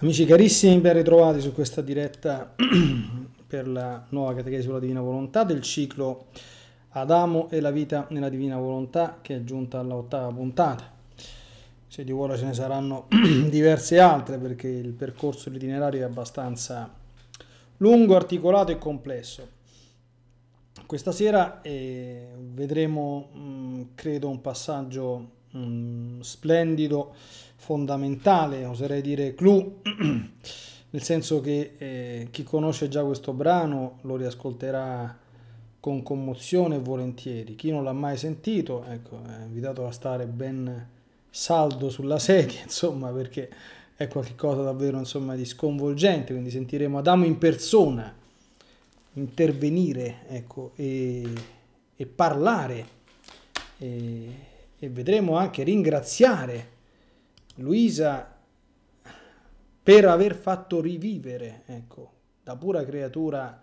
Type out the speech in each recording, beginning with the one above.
Amici carissimi, ben ritrovati su questa diretta per la nuova catechesi sulla Divina Volontà del ciclo Adamo e la vita nella Divina Volontà che è giunta all'ottava puntata. Se di vuole ce ne saranno diverse altre perché il percorso, l'itinerario è abbastanza lungo, articolato e complesso. Questa sera eh, vedremo, mh, mm, credo, un passaggio mh, mm, splendido fondamentale, oserei dire clou, nel senso che eh, chi conosce già questo brano lo riascolterà con commozione e volentieri. Chi non l'ha mai sentito, ecco, è invitato a stare ben saldo sulla sedia, insomma, perché è qualcosa davvero insomma, di sconvolgente, quindi sentiremo Adamo in persona intervenire ecco, e, e parlare e, e vedremo anche ringraziare Luisa, per aver fatto rivivere, ecco, da pura creatura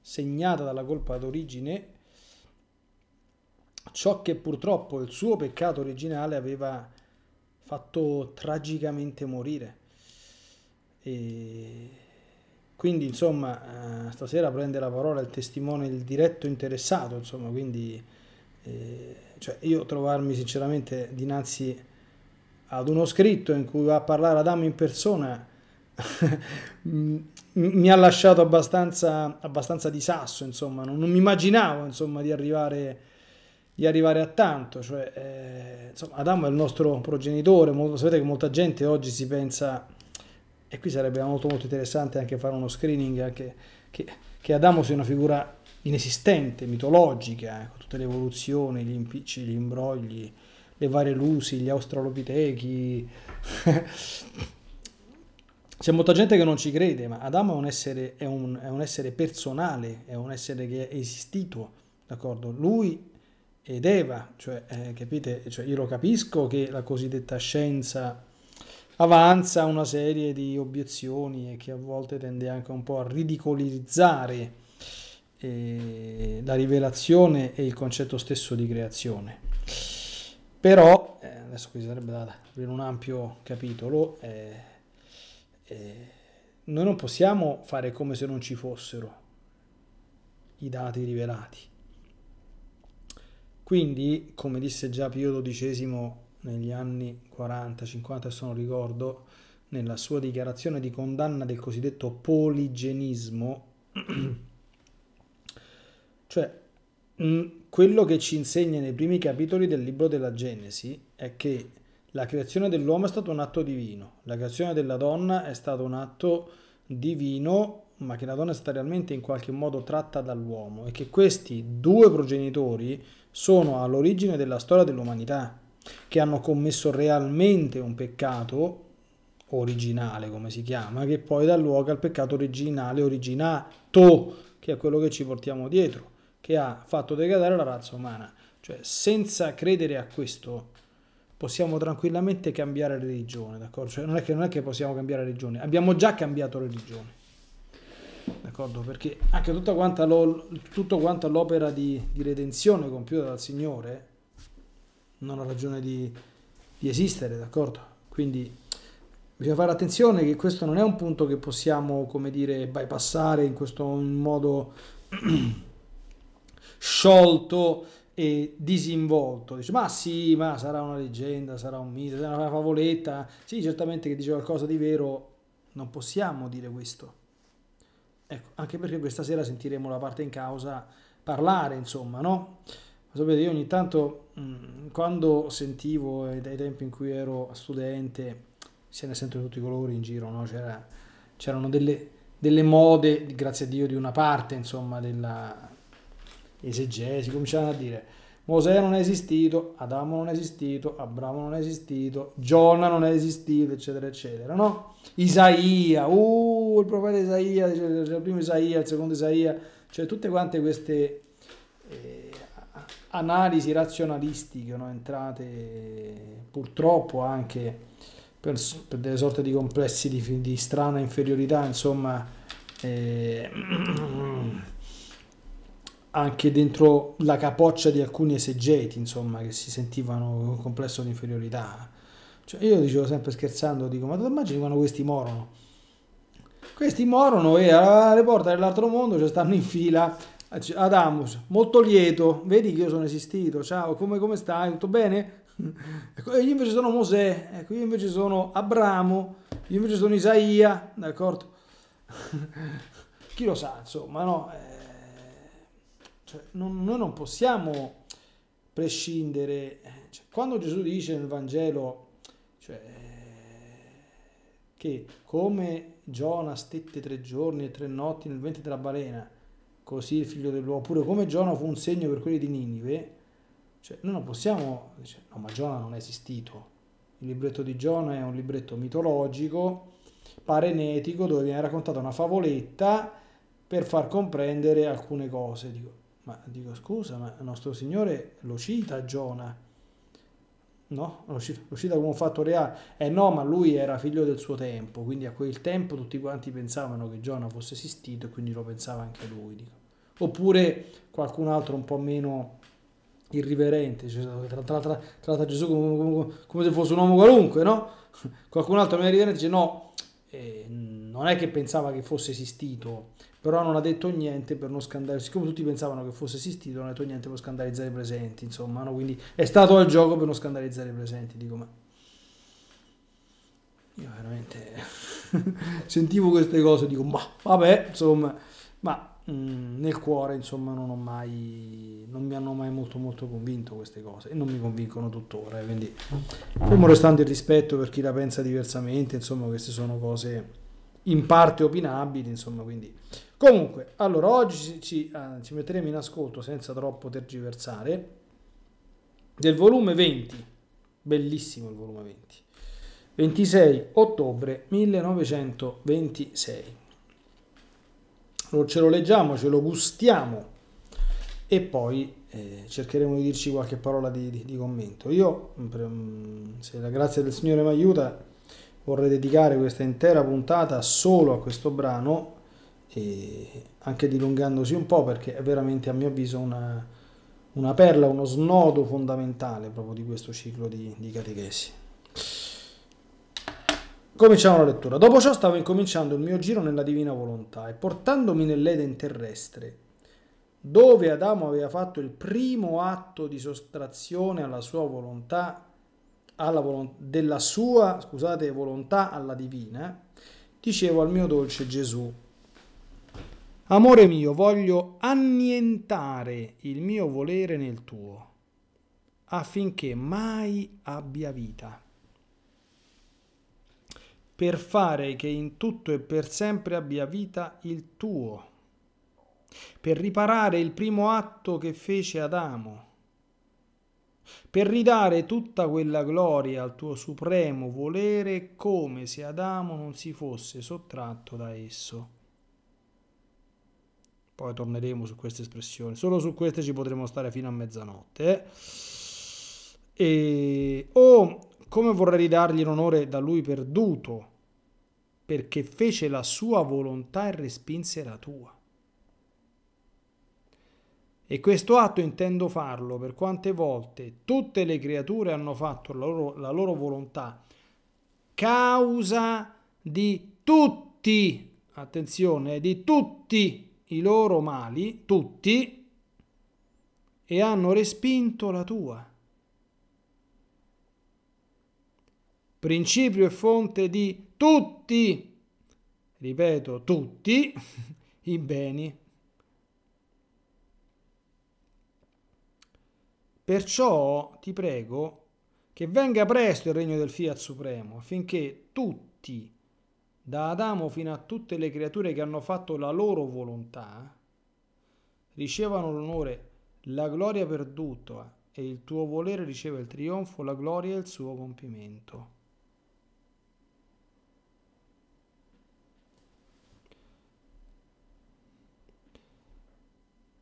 segnata dalla colpa d'origine, ciò che purtroppo il suo peccato originale aveva fatto tragicamente morire. E quindi, insomma, eh, stasera prende la parola il testimone, il diretto interessato, insomma, quindi... Eh, cioè io trovarmi sinceramente dinanzi ad uno scritto in cui va a parlare Adamo in persona mi ha lasciato abbastanza, abbastanza di sasso, insomma, non, non mi immaginavo insomma, di, arrivare, di arrivare a tanto. Cioè, eh, insomma, Adamo è il nostro progenitore, molto, sapete che molta gente oggi si pensa, e qui sarebbe molto, molto interessante anche fare uno screening, anche, eh, che, che Adamo sia una figura inesistente, mitologica, eh, con tutte le evoluzioni, gli impicci, gli imbrogli le varie lusi, gli australopitechi. C'è molta gente che non ci crede, ma Adamo è un essere, è un, è un essere personale, è un essere che è esistito, d'accordo? Lui ed Eva, cioè, eh, capite? Cioè, io lo capisco che la cosiddetta scienza avanza una serie di obiezioni e che a volte tende anche un po' a ridicolizzare eh, la rivelazione e il concetto stesso di creazione però eh, adesso qui sarebbe da aprire un ampio capitolo eh, eh, noi non possiamo fare come se non ci fossero i dati rivelati quindi come disse già Pio XII negli anni 40-50 se non ricordo nella sua dichiarazione di condanna del cosiddetto poligenismo cioè mm, quello che ci insegna nei primi capitoli del libro della Genesi è che la creazione dell'uomo è stato un atto divino, la creazione della donna è stato un atto divino, ma che la donna è stata realmente in qualche modo tratta dall'uomo e che questi due progenitori sono all'origine della storia dell'umanità, che hanno commesso realmente un peccato originale, come si chiama, che poi dà luogo al peccato originale originato, che è quello che ci portiamo dietro che ha fatto degradare la razza umana. Cioè, senza credere a questo possiamo tranquillamente cambiare religione, d'accordo? Cioè, non, è che, non è che possiamo cambiare religione, abbiamo già cambiato religione, d'accordo? Perché anche tutta quanta tutto quanto l'opera di, di, redenzione compiuta dal Signore non ha ragione di, di esistere, d'accordo? Quindi bisogna fare attenzione che questo non è un punto che possiamo, come dire, bypassare in questo modo... sciolto e disinvolto. Dice, ma sì, ma sarà una leggenda, sarà un mito, sarà una favoletta. Sì, certamente che dice qualcosa di vero, non possiamo dire questo. Ecco, anche perché questa sera sentiremo la parte in causa parlare, insomma, no? Sapete, io ogni tanto, mm, quando sentivo, eh, dai tempi in cui ero studente, se ne sentono tutti i colori in giro, no? C'era, c'erano delle, delle mode, grazie a Dio, di una parte, insomma, della, esegesi, cominciano a dire Mosè non è esistito, Adamo non è esistito, Abramo non è esistito, Giona non è esistito, eccetera, eccetera, no? Isaia, uh, il profeta Isaia, il primo Isaia, il secondo Isaia, cioè tutte quante queste eh, analisi razionalistiche, no? entrate purtroppo anche per, per, delle sorte di complessi di, di strana inferiorità, insomma... Eh, anche dentro la capoccia di alcuni esegeti, insomma, che si sentivano un complesso di inferiorità. Cioè, io dicevo sempre scherzando, dico, ma tu immagini quando questi morono? Questi morono e alle porte dell'altro mondo cioè, stanno in fila. Adamus, molto lieto, vedi che io sono esistito, ciao, come, come stai? Tutto bene? Ecco, e io invece sono Mosè, ecco, io invece sono Abramo, io invece sono Isaia, d'accordo? Chi lo sa, insomma, no? Eh, cioè, non, noi non possiamo prescindere. Eh, cioè, quando Gesù dice nel Vangelo cioè, che come Giona stette tre giorni e tre notti nel ventre della balena, così il figlio dell'uomo, oppure come Giona fu un segno per quelli di Ninive, cioè, noi non possiamo dire no, ma Giona non è esistito. Il libretto di Giona è un libretto mitologico, parenetico, dove viene raccontata una favoletta per far comprendere alcune cose. Dico, ma dico scusa, ma il nostro Signore lo cita Giona, no? Lo, lo cita come un fatto reale. Eh no, ma lui era figlio del suo tempo, quindi a quel tempo tutti quanti pensavano che Giona fosse esistito e quindi lo pensava anche lui. Dico. Oppure qualcun altro un po' meno irriverente, cioè, tratta tra, tra, tratta Gesù come, come, come, se fosse un uomo qualunque, no? Qualcun altro meno irriverente dice no, eh, non è che pensava che fosse esistito, però non ha detto niente per non scandalizzare, siccome tutti pensavano che fosse esistito, non ha detto niente per scandalizzare i presenti, insomma, no? quindi è stato al gioco per non scandalizzare i presenti, dico ma... Io veramente sentivo queste cose, dico ma vabbè, insomma, ma mm, nel cuore, insomma, non ho mai, non mi hanno mai molto molto convinto queste cose e non mi convincono tuttora, eh, quindi fermo restando il rispetto per chi la pensa diversamente, insomma, queste sono cose in parte opinabili, insomma, quindi... Comunque, allora, oggi ci, uh, ci metteremo in ascolto senza troppo tergiversare del volume 20, bellissimo il volume 20, 26 ottobre 1926. Allora, ce lo leggiamo, ce lo gustiamo e poi eh, cercheremo di dirci qualche parola di, di, di commento. Io, mm, mm, se la grazia del Signore mi aiuta, vorrei dedicare questa intera puntata solo a questo brano, anche dilungandosi un po' perché è veramente a mio avviso una, una perla, uno snodo fondamentale proprio di questo ciclo di, di catechesi. Cominciamo la lettura. Dopo ciò stavo incominciando il mio giro nella divina volontà e portandomi nell'Eden terrestre, dove Adamo aveva fatto il primo atto di sottrazione alla sua volontà alla volontà, della sua scusate, volontà alla divina, dicevo al mio dolce Gesù, Amore mio, voglio annientare il mio volere nel tuo, affinché mai abbia vita, per fare che in tutto e per sempre abbia vita il tuo, per riparare il primo atto che fece Adamo, per ridare tutta quella gloria al tuo supremo volere come se Adamo non si fosse sottratto da esso. Poi torneremo su queste espressioni, solo su queste ci potremo stare fino a mezzanotte. Eh? E, oh, come vorrei ridargli l'onore da lui perduto, perché fece la sua volontà e respinse la tua. E questo atto intendo farlo per quante volte tutte le creature hanno fatto la loro, la loro volontà, causa di tutti, attenzione, di tutti i loro mali, tutti, e hanno respinto la tua. Principio e fonte di tutti, ripeto, tutti i beni Perciò ti prego che venga presto il regno del Fiat Supremo, affinché tutti, da Adamo fino a tutte le creature che hanno fatto la loro volontà, ricevano l'onore, la gloria perduta e il tuo volere riceva il trionfo, la gloria e il suo compimento.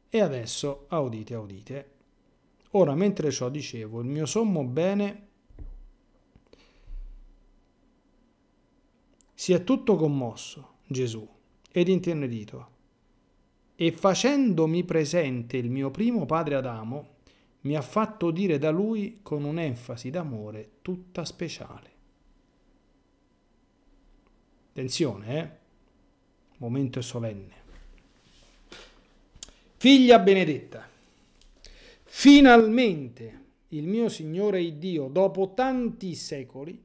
E adesso, audite, audite, Ora, mentre ciò dicevo, il mio sommo bene si è tutto commosso, Gesù, ed intenerito. E facendomi presente il mio primo padre Adamo, mi ha fatto dire da lui con un'enfasi d'amore tutta speciale. Attenzione, eh? Momento solenne. Figlia benedetta. Finalmente il mio Signore e Dio, dopo tanti secoli,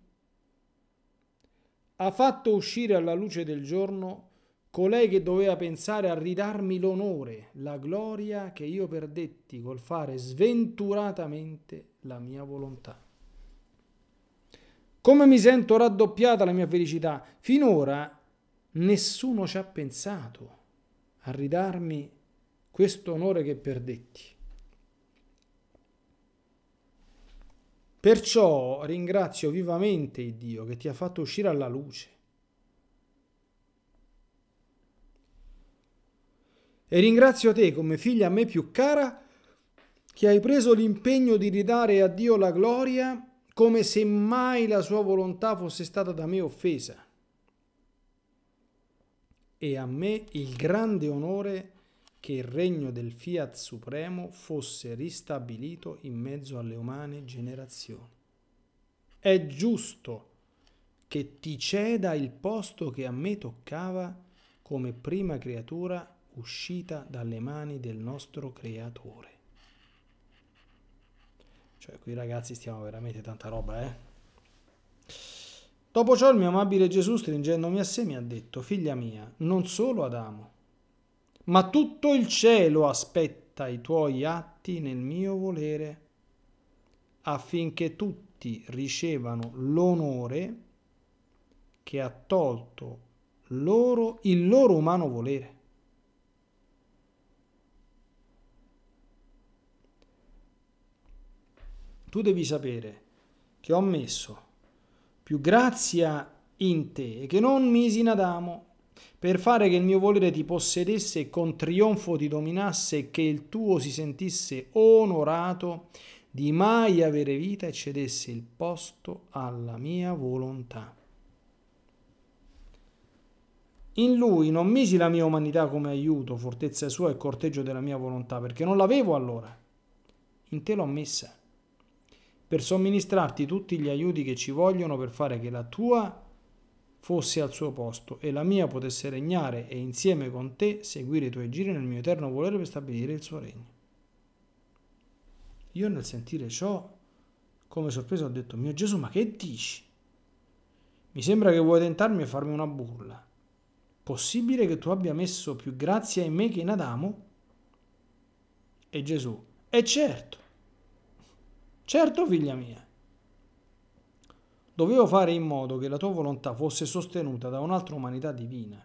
ha fatto uscire alla luce del giorno colei che doveva pensare a ridarmi l'onore, la gloria che io perdetti col fare sventuratamente la mia volontà. Come mi sento raddoppiata la mia felicità. Finora nessuno ci ha pensato a ridarmi questo onore che perdetti. Perciò ringrazio vivamente il Dio che ti ha fatto uscire alla luce. E ringrazio te come figlia a me più cara che hai preso l'impegno di ridare a Dio la gloria come se mai la sua volontà fosse stata da me offesa. E a me il grande onore che il regno del Fiat Supremo fosse ristabilito in mezzo alle umane generazioni. È giusto che ti ceda il posto che a me toccava come prima creatura uscita dalle mani del nostro creatore. Cioè, qui ragazzi stiamo veramente tanta roba, eh? Dopo ciò il mio amabile Gesù, stringendomi a sé, mi ha detto, figlia mia, non solo Adamo, ma tutto il cielo aspetta i tuoi atti nel mio volere, affinché tutti ricevano l'onore che ha tolto loro il loro umano volere. Tu devi sapere che ho messo più grazia in te che non misi in Adamo per fare che il mio volere ti possedesse e con trionfo ti dominasse e che il tuo si sentisse onorato di mai avere vita e cedesse il posto alla mia volontà. In lui non misi la mia umanità come aiuto, fortezza sua e corteggio della mia volontà, perché non l'avevo allora. In te l'ho messa, per somministrarti tutti gli aiuti che ci vogliono per fare che la tua fosse al suo posto e la mia potesse regnare e insieme con te seguire i tuoi giri nel mio eterno volere per stabilire il suo regno. Io nel sentire ciò, come sorpreso, ho detto, mio Gesù, ma che dici? Mi sembra che vuoi tentarmi e farmi una burla. Possibile che tu abbia messo più grazia in me che in Adamo? E Gesù, è certo, certo figlia mia, dovevo fare in modo che la tua volontà fosse sostenuta da un'altra umanità divina,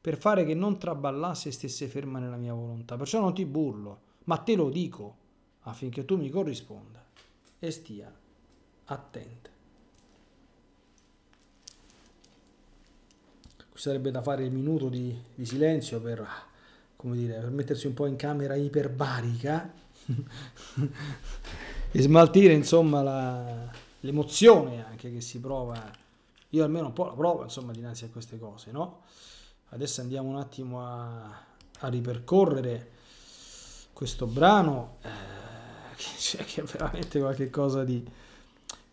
per fare che non traballasse e stesse ferma nella mia volontà. Perciò non ti burlo, ma te lo dico affinché tu mi corrisponda e stia attenta. Qui sarebbe da fare il minuto di, di silenzio per, dire, per mettersi un po' in camera iperbarica e smaltire insomma la, l'emozione anche che si prova, io almeno un po' la provo insomma dinanzi a queste cose, no? Adesso andiamo un attimo a, a ripercorrere questo brano, eh, che, che, è veramente qualcosa di,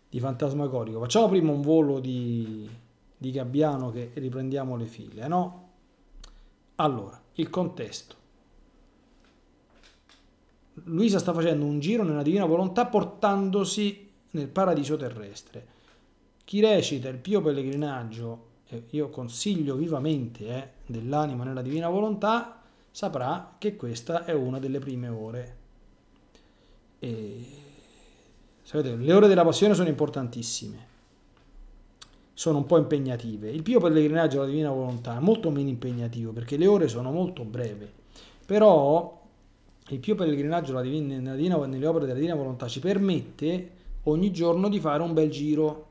di fantasmagorico. Facciamo prima un volo di, di Gabbiano che riprendiamo le file, no? Allora, il contesto. Luisa sta facendo un giro nella divina volontà portandosi nel paradiso terrestre. Chi recita il Pio Pellegrinaggio, io consiglio vivamente, eh, dell'anima nella divina volontà, saprà che questa è una delle prime ore. E, sapete, le ore della passione sono importantissime, sono un po' impegnative. Il Pio Pellegrinaggio alla divina volontà è molto meno impegnativo perché le ore sono molto breve, però il Pio Pellegrinaggio nella divina, nella divina, nelle opere della divina volontà ci permette ogni giorno di fare un bel giro,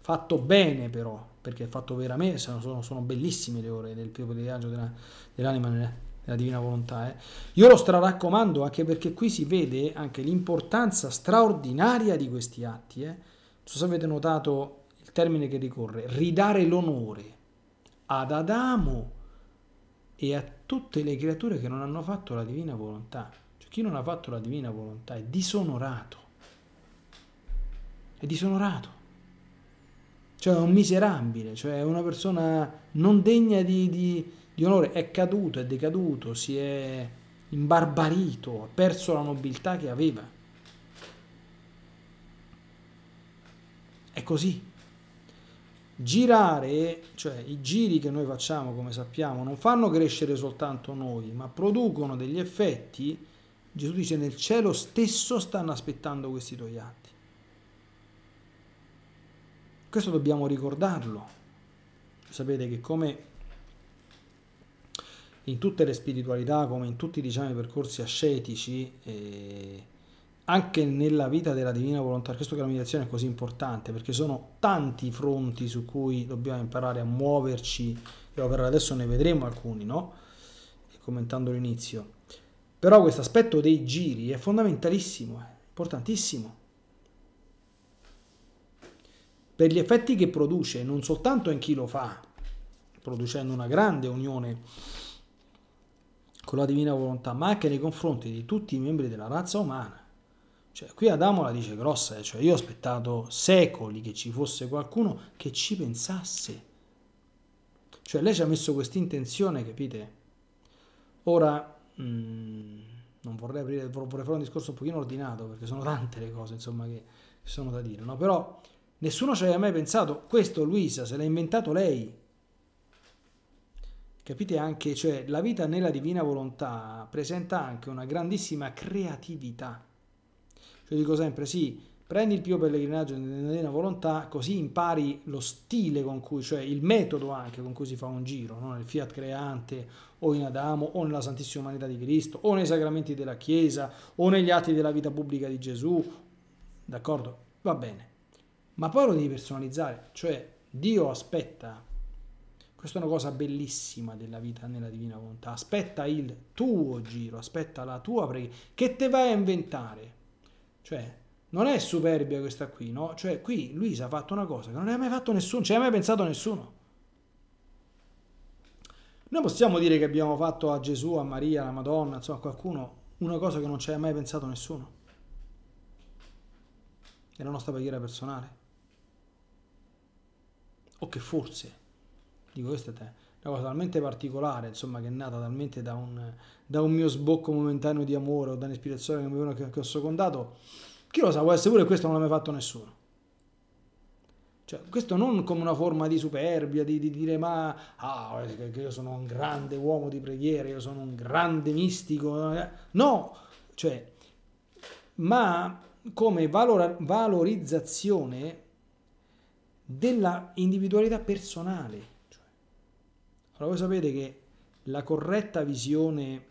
fatto bene però, perché fatto veramente, sono, sono bellissime le ore del pellegrinaggio della, dell'anima nella, della divina volontà. Eh. Io lo straraccomando anche perché qui si vede anche l'importanza straordinaria di questi atti. Eh. Non so se avete notato il termine che ricorre, ridare l'onore ad Adamo e a tutte le creature che non hanno fatto la divina volontà. Cioè chi non ha fatto la divina volontà è disonorato è disonorato. Cioè è un miserabile, cioè è una persona non degna di, di, di onore, è caduto, è decaduto, si è imbarbarito, ha perso la nobiltà che aveva. È così. Girare, cioè i giri che noi facciamo, come sappiamo, non fanno crescere soltanto noi, ma producono degli effetti. Gesù dice nel cielo stesso stanno aspettando questi tuoi atti. Questo dobbiamo ricordarlo. Sapete che come in tutte le spiritualità, come in tutti diciamo, i percorsi ascetici, eh, anche nella vita della divina volontà, per questo che la meditazione è così importante, perché sono tanti i fronti su cui dobbiamo imparare a muoverci, però per adesso ne vedremo alcuni, no? Commentando l'inizio. Però questo aspetto dei giri è fondamentalissimo, è eh, importantissimo per gli effetti che produce, non soltanto in chi lo fa, producendo una grande unione con la divina volontà, ma anche nei confronti di tutti i membri della razza umana. Cioè, qui Adamo la dice grossa, eh? cioè io ho aspettato secoli che ci fosse qualcuno che ci pensasse. Cioè lei ci ha messo questa intenzione, capite? Ora, mh, mm, non vorrei aprire, vorrei fare un discorso un pochino ordinato, perché sono tante le cose, insomma, che sono da dire, no? Però Nessuno ci aveva mai pensato, questo Luisa se l'ha inventato lei. Capite anche, cioè la vita nella divina volontà presenta anche una grandissima creatività. Cioè dico sempre, sì, prendi il più Pellegrinaggio nella divina volontà, così impari lo stile con cui, cioè il metodo anche con cui si fa un giro, no? nel Fiat Creante o in Adamo o nella Santissima Umanità di Cristo o nei sacramenti della Chiesa o negli atti della vita pubblica di Gesù, d'accordo? Va bene ma poi lo devi personalizzare, cioè Dio aspetta, questa è una cosa bellissima della vita nella divina volontà, aspetta il tuo giro, aspetta la tua preghiera, che te vai a inventare, cioè non è superbia questa qui, no? Cioè qui Luisa ha fatto una cosa che non ha mai fatto nessuno, ci ha mai pensato nessuno. Noi possiamo dire che abbiamo fatto a Gesù, a Maria, alla Madonna, insomma a qualcuno, una cosa che non ci ha mai pensato nessuno. È la nostra preghiera personale o che forse, dico questa è una cosa talmente particolare, insomma, che è nata talmente da un, da un mio sbocco momentaneo di amore o da un'ispirazione che, mi, che, che ho secondato, chi lo sa, può essere pure questo non l'ha mai fatto nessuno. Cioè, questo non come una forma di superbia, di, di dire ma ah, eh, io sono un grande uomo di preghiera, io sono un grande mistico. Eh. No, cioè, ma come valora, valorizzazione della individualità personale. Cioè, allora voi sapete che la corretta visione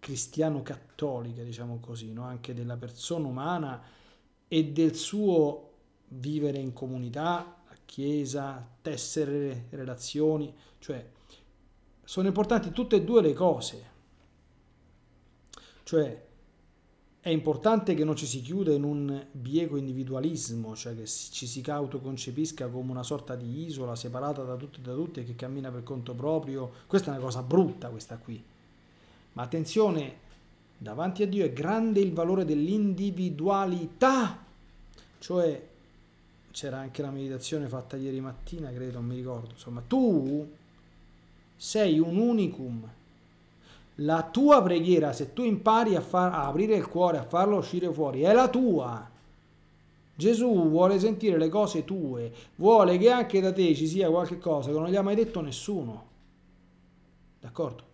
cristiano-cattolica, diciamo così, no? anche della persona umana e del suo vivere in comunità, la chiesa, tessere relazioni, cioè sono importanti tutte e due le cose. Cioè, è importante che non ci si chiuda in un bieco individualismo, cioè che ci si autoconcepisca come una sorta di isola separata da tutti e da tutti e che cammina per conto proprio. Questa è una cosa brutta questa qui. Ma attenzione, davanti a Dio è grande il valore dell'individualità. Cioè c'era anche la meditazione fatta ieri mattina, credo, non mi ricordo, insomma, tu sei un unicum la tua preghiera, se tu impari a, far, a aprire il cuore, a farlo uscire fuori, è la tua. Gesù vuole sentire le cose tue, vuole che anche da te ci sia qualche cosa che non gli ha mai detto nessuno. D'accordo?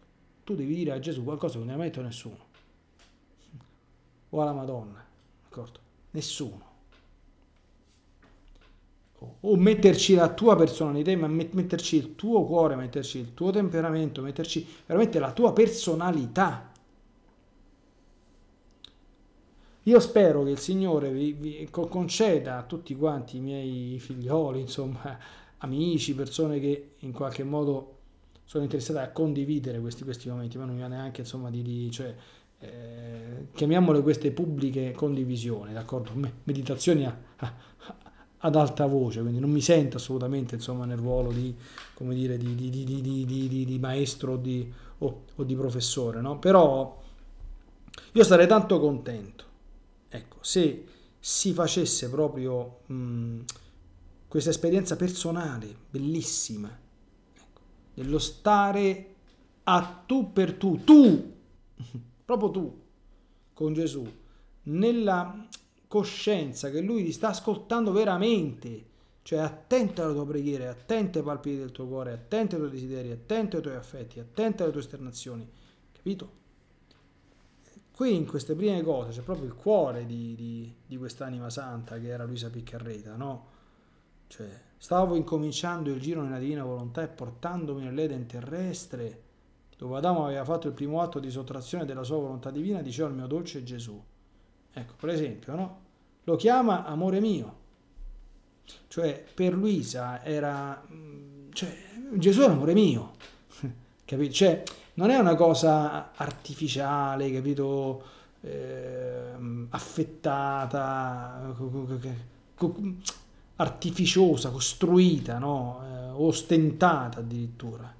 Tu devi dire a Gesù qualcosa che non gli ha mai detto nessuno. O alla Madonna, d'accordo? Nessuno o metterci la tua personalità, ma metterci il tuo cuore, metterci il tuo temperamento, metterci veramente la tua personalità. Io spero che il Signore vi, vi conceda a tutti quanti i miei figlioli, insomma, amici, persone che in qualche modo sono interessate a condividere questi, questi momenti, ma non mi viene neanche insomma di, di cioè, eh, chiamiamole queste pubbliche condivisioni, d'accordo? Meditazioni a, a, ad alta voce, quindi non mi sento assolutamente insomma, nel ruolo di, come dire, di, di, di, di maestro o, o di, professore, no? però io sarei tanto contento ecco, se si facesse proprio mh, questa esperienza personale, bellissima, ecco, dello stare a tu per tu, tu, proprio tu, con Gesù, nella coscienza che lui ti sta ascoltando veramente. Cioè attento alla tua preghiera, attento ai palpiti del tuo cuore, attento ai tuoi desideri, attento ai tuoi affetti, attento alle tue esternazioni. Capito? Qui in queste prime cose c'è proprio il cuore di, di, di quest'anima santa che era Luisa Piccarreta, no? Cioè, stavo incominciando il giro nella divina volontà e portandomi nell'Eden terrestre, dove Adamo aveva fatto il primo atto di sottrazione della sua volontà divina, diceva al mio dolce Gesù, Ecco, per esempio, no? Lo chiama amore mio. Cioè, per Luisa era... Mm, cioè, Gesù è amore mio. capito? Cioè, non è una cosa artificiale, capito? Eh, affettata, artificiosa, costruita, no? eh, ostentata addirittura.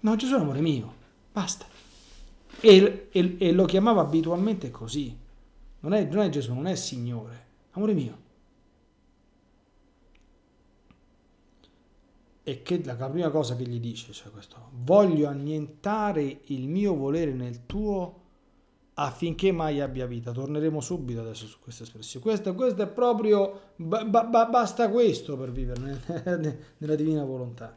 No, Gesù è amore mio, basta. E, e, e lo chiamava abitualmente così non è, non è Gesù, non è Signore. Amore mio. E che la, prima cosa che gli dice, cioè questo, voglio annientare il mio volere nel tuo affinché mai abbia vita. Torneremo subito adesso su questa espressione. Questo, questo è proprio, ba, ba, basta questo per vivere nella divina volontà.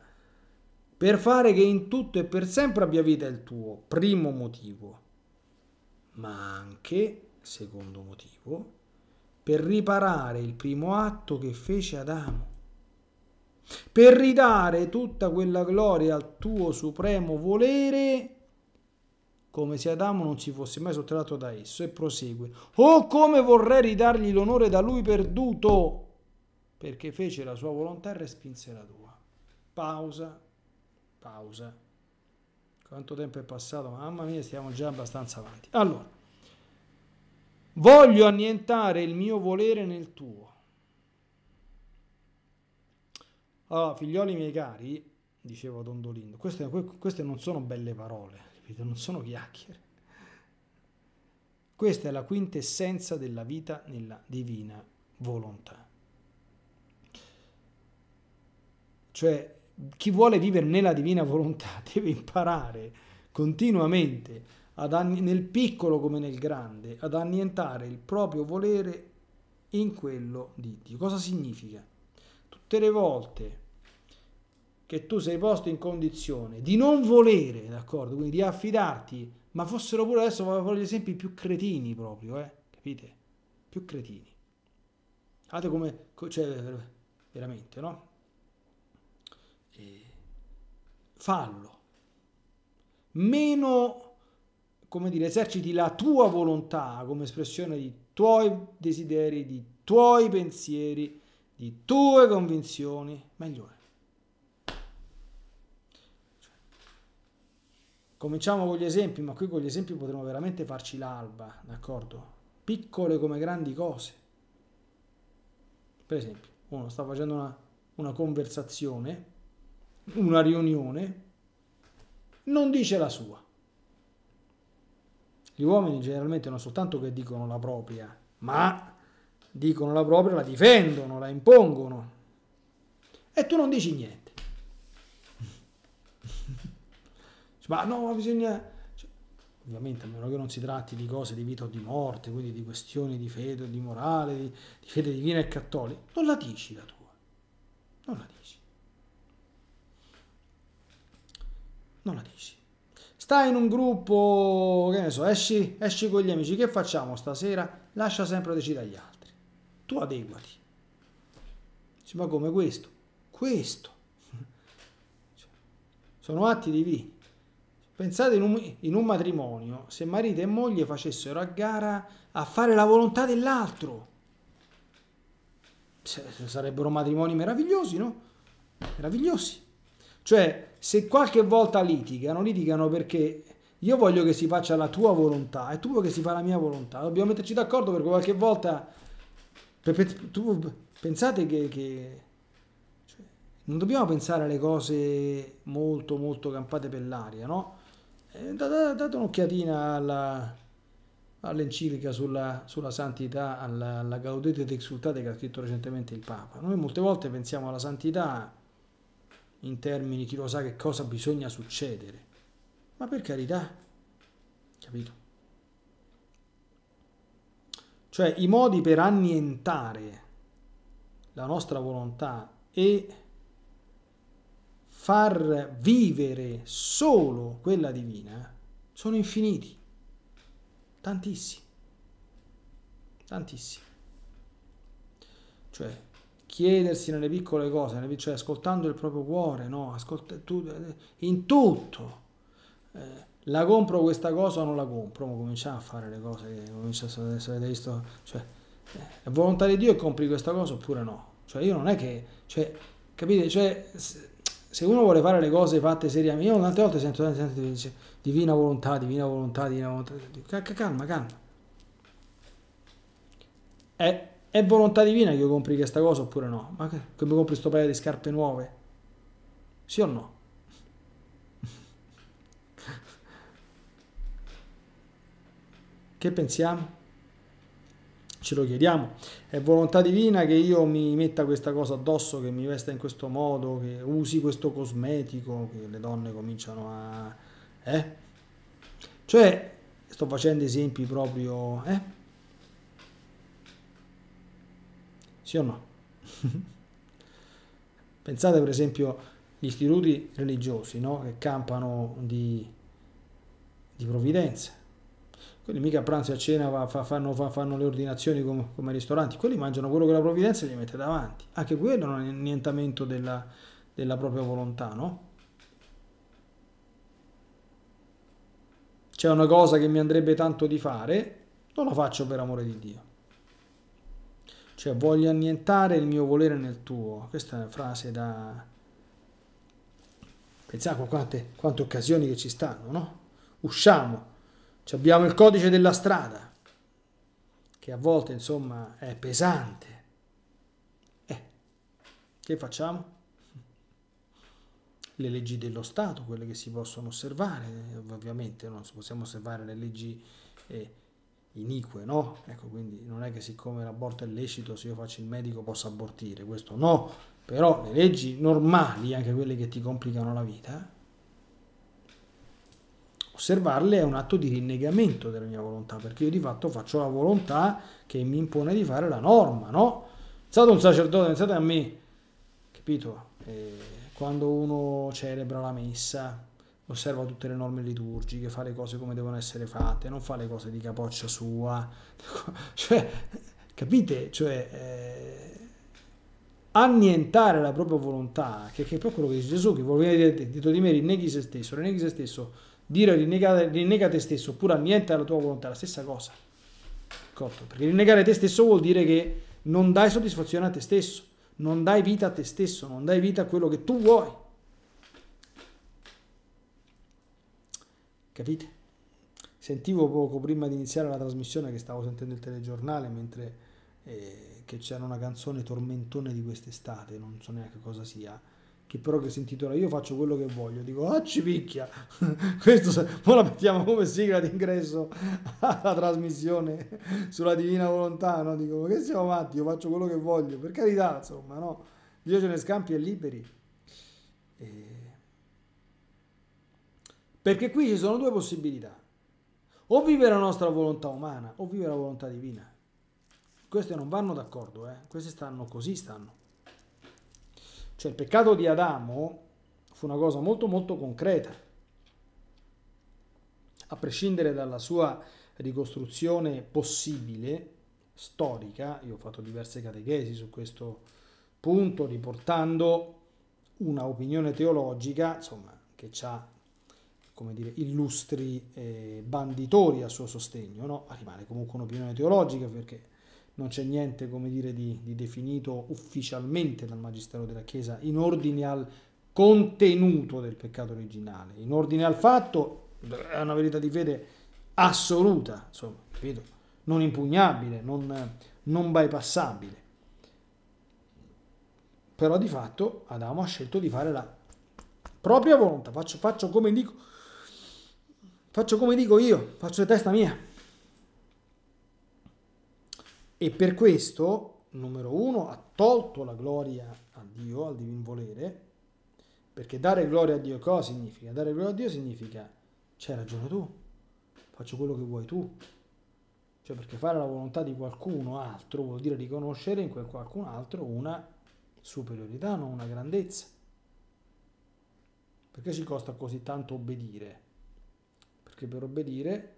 Per fare che in tutto e per sempre abbia vita il tuo primo motivo, ma anche secondo motivo, per riparare il primo atto che fece Adamo, per ridare tutta quella gloria al tuo supremo volere, come se Adamo non si fosse mai sottratto da esso, e prosegue, oh come vorrei ridargli l'onore da lui perduto, perché fece la sua volontà e respinse la tua. Pausa, pausa. Quanto tempo è passato? Mamma mia, stiamo già abbastanza avanti. Allora, Voglio annientare il mio volere nel tuo. Allora, figlioli miei cari, diceva Don Dolindo, queste, queste non sono belle parole, capito? non sono chiacchiere. Questa è la quintessenza della vita nella divina volontà. Cioè, chi vuole vivere nella divina volontà deve imparare continuamente a anni, nel piccolo come nel grande, ad annientare il proprio volere in quello di Dio. Cosa significa? Tutte le volte che tu sei posto in condizione di non volere, d'accordo? Quindi di affidarti, ma fossero pure adesso voglio gli esempi più cretini proprio, eh? Capite? Più cretini. Guardate come, cioè, veramente, no? E fallo. Meno come dire, eserciti la tua volontà come espressione di tuoi desideri, di tuoi pensieri, di tue convinzioni, meglio è. Cominciamo con gli esempi, ma qui con gli esempi potremo veramente farci l'alba, d'accordo? Piccole come grandi cose. Per esempio, uno sta facendo una, una conversazione, una riunione, non dice la sua gli uomini generalmente non soltanto che dicono la propria, ma dicono la propria, la difendono, la impongono. E tu non dici niente. ma no, bisogna... Cioè, ovviamente, a meno che non si tratti di cose di vita o di morte, quindi di questioni di fede o di morale, di, di fede divina e cattolica, non la dici la tua. Non la dici. Non la dici. Stai in un gruppo, che ne so, esci, esci con gli amici, che facciamo stasera? Lascia sempre decidere agli altri. Tu adeguati. Dici, ma come questo? Questo. Sono atti di vita. Pensate in un, in un, matrimonio, se marito e moglie facessero a gara a fare la volontà dell'altro, sarebbero matrimoni meravigliosi, no? Meravigliosi. Cioè, se qualche volta litigano, litigano perché io voglio che si faccia la tua volontà e tu vuoi che si fa la mia volontà. Dobbiamo metterci d'accordo perché qualche volta... Per, per, tu, pensate che... che cioè, non dobbiamo pensare alle cose molto, molto campate per l'aria, no? Eh, date, date un'occhiatina alla, all'enciclica sulla, sulla, santità, alla, alla Gaudete et Exultate che ha scritto recentemente il Papa. Noi molte volte pensiamo alla santità in termini chi lo sa che cosa bisogna succedere. Ma per carità, capito? Cioè i modi per annientare la nostra volontà e far vivere solo quella divina sono infiniti, tantissimi, tantissimi. Cioè, chiedersi nelle piccole cose, cioè ascoltando il proprio cuore, no? Ascolta, tu, in tutto. Eh, la compro questa cosa o non la compro? Ma cominciamo a fare le cose che cominciamo adesso, avete visto? Cioè, eh, è volontà di Dio e compri questa cosa oppure no? Cioè io non è che, cioè, capite? Cioè, se uno vuole fare le cose fatte seriamente, io tante volte sento, sento, sento dice, divina volontà, divina volontà, divina volontà, calma, calma. Eh, è volontà divina che io compri questa cosa oppure no? Ma che, mi compri sto paio di scarpe nuove? Sì o no? Che pensiamo? Ce lo chiediamo. È volontà divina che io mi metta questa cosa addosso, che mi vesta in questo modo, che usi questo cosmetico, che le donne cominciano a... Eh? Cioè, sto facendo esempi proprio... Eh? Sì o no? Pensate per esempio agli istituti religiosi no? che campano di, di provvidenze. Quelli mica a pranzo e a cena fa, fa, fanno, fa, fanno, le ordinazioni come, come, ristoranti, quelli mangiano quello che la provvidenza gli mette davanti. Anche quello è un annientamento della, della propria volontà, no? C'è una cosa che mi andrebbe tanto di fare, non la faccio per amore di Dio. Cioè, voglio annientare il mio volere nel tuo. Questa è una frase da... Pensiamo a quante, quante occasioni che ci stanno, no? Usciamo, Ci abbiamo il codice della strada, che a volte, insomma, è pesante. Eh, che facciamo? le leggi dello Stato, quelle che si possono osservare, ovviamente non possiamo osservare le leggi eh, inique, no? Ecco, quindi non è che siccome l'aborto è lecito, se io faccio il medico posso abortire, questo no, però le leggi normali, anche quelle che ti complicano la vita, eh, osservarle è un atto di rinnegamento della mia volontà, perché io di fatto faccio la volontà che mi impone di fare la norma, no? Pensate un sacerdote, pensate a me, capito? Eh, quando uno celebra la messa, osserva tutte le norme liturgiche, fa le cose come devono essere fatte, non fa le cose di capoccia sua, cioè, capite? Cioè, eh, annientare la propria volontà, che, che, è proprio quello che dice Gesù, che vuol dire dietro di me rinneghi se stesso, rinneghi se stesso, dire rinnega, rinnega te stesso, oppure annienta la tua volontà, la stessa cosa, Corto? perché rinnegare te stesso vuol dire che non dai soddisfazione a te stesso, non dai vita a te stesso, non dai vita a quello che tu vuoi. Capite? Sentivo poco prima di iniziare la trasmissione che stavo sentendo il telegiornale mentre eh, che c'era una canzone tormentone di quest'estate, non so neanche cosa sia, che però che si intitola Io faccio quello che voglio, dico ah ci picchia, questo poi la mettiamo come sigla d'ingresso alla trasmissione sulla divina volontà, no? dico ma che siamo matti, io faccio quello che voglio, per carità insomma no, Dio ce ne scampi e liberi. E perché qui ci sono due possibilità. O vive la nostra volontà umana o vive la volontà divina. Queste non vanno d'accordo, eh? queste stanno così, stanno. Cioè il peccato di Adamo fu una cosa molto molto concreta, a prescindere dalla sua ricostruzione possibile, storica, io ho fatto diverse catechesi su questo punto, riportando una opinione teologica, insomma, che ha come dire, illustri eh, banditori a suo sostegno, no? rimane comunque un'opinione teologica perché non c'è niente come dire, di, di definito ufficialmente dal Magistero della Chiesa in ordine al contenuto del peccato originale, in ordine al fatto, è una verità di fede assoluta, insomma, capito? non impugnabile, non, non bypassabile. Però di fatto Adamo ha scelto di fare la propria volontà, faccio, faccio come dico Faccio come dico io, faccio di testa mia. E per questo, numero uno, ha tolto la gloria a Dio, al divin volere, perché dare gloria a Dio cosa significa? Dare gloria a Dio significa c'hai ragione tu, faccio quello che vuoi tu. Cioè perché fare la volontà di qualcuno altro vuol dire riconoscere in quel qualcun altro una superiorità, non una grandezza. Perché ci costa così tanto obbedire? scrivere obbedire,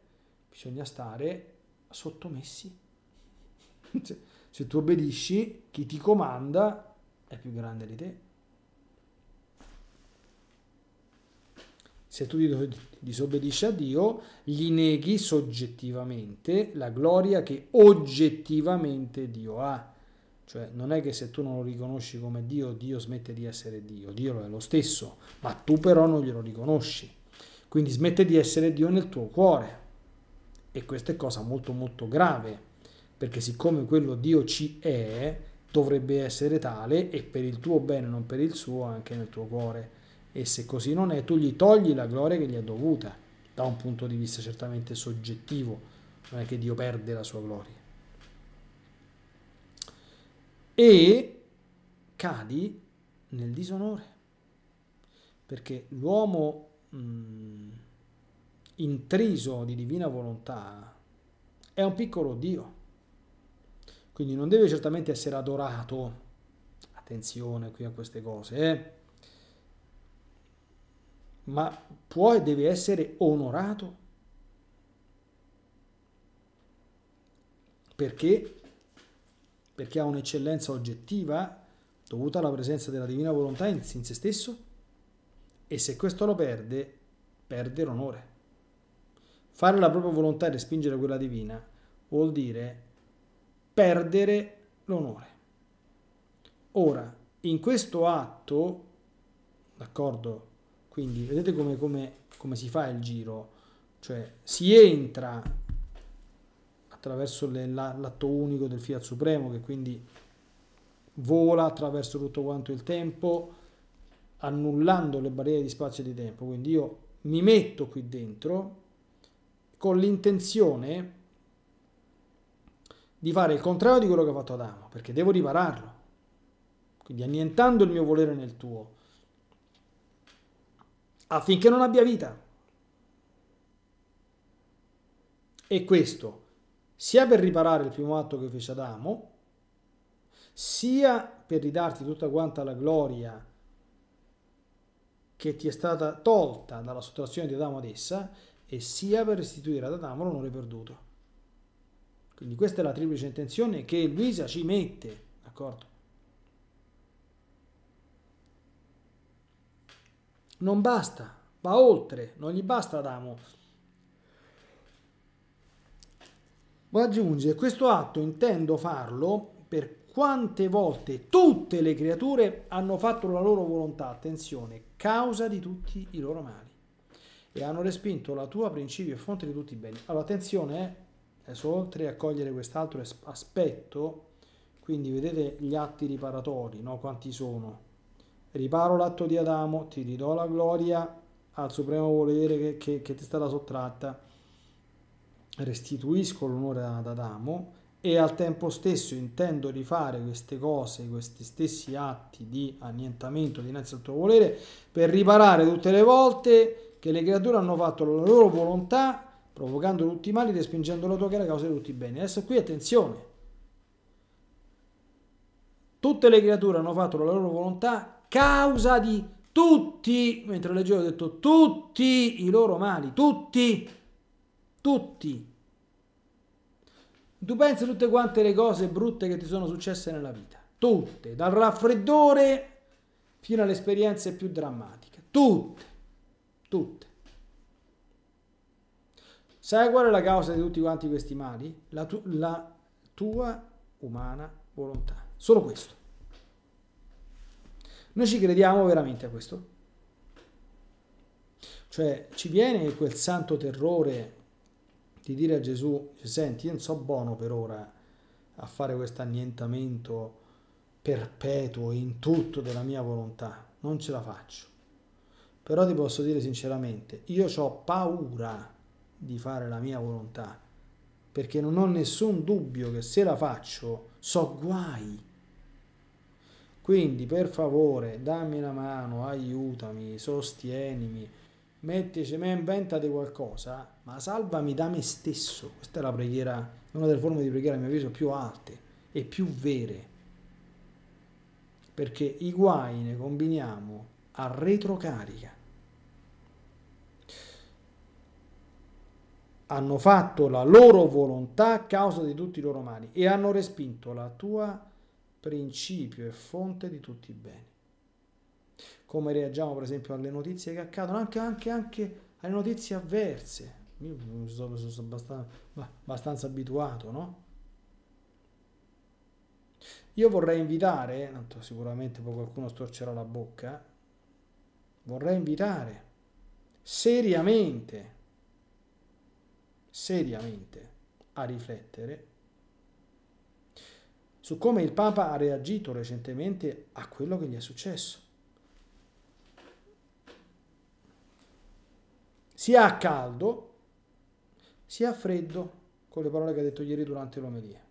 bisogna stare sottomessi. Se tu obbedisci, chi ti comanda è più grande di te. Se tu disobbedisci a Dio, gli neghi soggettivamente la gloria che oggettivamente Dio ha. Cioè, non è che se tu non lo riconosci come Dio, Dio smette di essere Dio. Dio lo è lo stesso, ma tu però non glielo riconosci. Quindi smette di essere Dio nel tuo cuore. E questa è cosa molto molto grave, perché siccome quello Dio ci è, dovrebbe essere tale e per il tuo bene, non per il suo, anche nel tuo cuore. E se così non è, tu gli togli la gloria che gli è dovuta, da un punto di vista certamente soggettivo, non è che Dio perde la sua gloria. E cadi nel disonore, perché l'uomo mh, mm, intriso di divina volontà è un piccolo Dio. Quindi non deve certamente essere adorato. Attenzione qui a queste cose, eh? ma può e deve essere onorato perché? Perché ha un'eccellenza oggettiva dovuta alla presenza della divina volontà in, in se stesso e se questo lo perde, perde l'onore. Fare la propria volontà e respingere quella divina vuol dire perdere l'onore. Ora, in questo atto, d'accordo? Quindi vedete come, come, come si fa il giro, cioè si entra attraverso le, la, l'atto unico del Fiat Supremo che quindi vola attraverso tutto quanto il tempo, annullando le barriere di spazio e di tempo. Quindi io mi metto qui dentro con l'intenzione di fare il contrario di quello che ha fatto Adamo, perché devo ripararlo. Quindi annientando il mio volere nel tuo, affinché non abbia vita. E questo sia per riparare il primo atto che fece Adamo, sia per ridarti tutta quanta la gloria che ti è stata tolta dalla sottrazione di Adamo ad essa, e sia per restituire ad Adamo l'onore perduto. Quindi questa è la triplice intenzione che Luisa ci mette, d'accordo? Non basta, va oltre, non gli basta Adamo. Ma aggiunge, questo atto intendo farlo per quante volte tutte le creature hanno fatto la loro volontà, attenzione, causa di tutti i loro mali, e hanno respinto la tua principio e fonte di tutti i beni. Allora, attenzione, eh, adesso oltre a cogliere quest'altro aspetto, quindi vedete gli atti riparatori, no? quanti sono. Riparo l'atto di Adamo, ti ridò la gloria al supremo volere che, che, che ti è stata sottratta, restituisco l'onore ad Adamo, e al tempo stesso intendo rifare queste cose, questi stessi atti di annientamento dinanzi al tuo volere, per riparare tutte le volte che le creature hanno fatto la loro volontà, provocando tutti i mali, respingendo la tua che è la causa di tutti i beni. Adesso qui attenzione, tutte le creature hanno fatto la loro volontà causa di tutti, mentre leggevo ho detto tutti i loro mali, tutti, tutti tu pensi tutte quante le cose brutte che ti sono successe nella vita, tutte, dal raffreddore fino alle esperienze più drammatiche, tutte, tutte. Sai qual è la causa di tutti quanti questi mali? La, tu, la tua umana volontà, solo questo. Noi ci crediamo veramente a questo? Cioè ci viene quel santo terrore di dire a Gesù, senti, io non so buono per ora a fare questo annientamento perpetuo in tutto della mia volontà, non ce la faccio. Però ti posso dire sinceramente, io ho paura di fare la mia volontà, perché non ho nessun dubbio che se la faccio so guai. Quindi per favore dammi una mano, aiutami, sostienimi, mettici, inventate qualcosa ma salvami da me stesso. Questa è la preghiera, una delle forme di preghiera a mio avviso più alte e più vere, perché i guai ne combiniamo a retrocarica. Hanno fatto la loro volontà a causa di tutti i loro mali e hanno respinto la tua principio e fonte di tutti i beni. Come reagiamo per esempio alle notizie che accadono, anche, anche, anche alle notizie avverse, io sono, sono abbastanza, abbastanza abituato, no? Io vorrei invitare, tanto sicuramente poi qualcuno storcerà la bocca, vorrei invitare seriamente, seriamente a riflettere su come il Papa ha reagito recentemente a quello che gli è successo. Sia a caldo, sia a freddo con le parole che ha detto ieri durante l'omelia.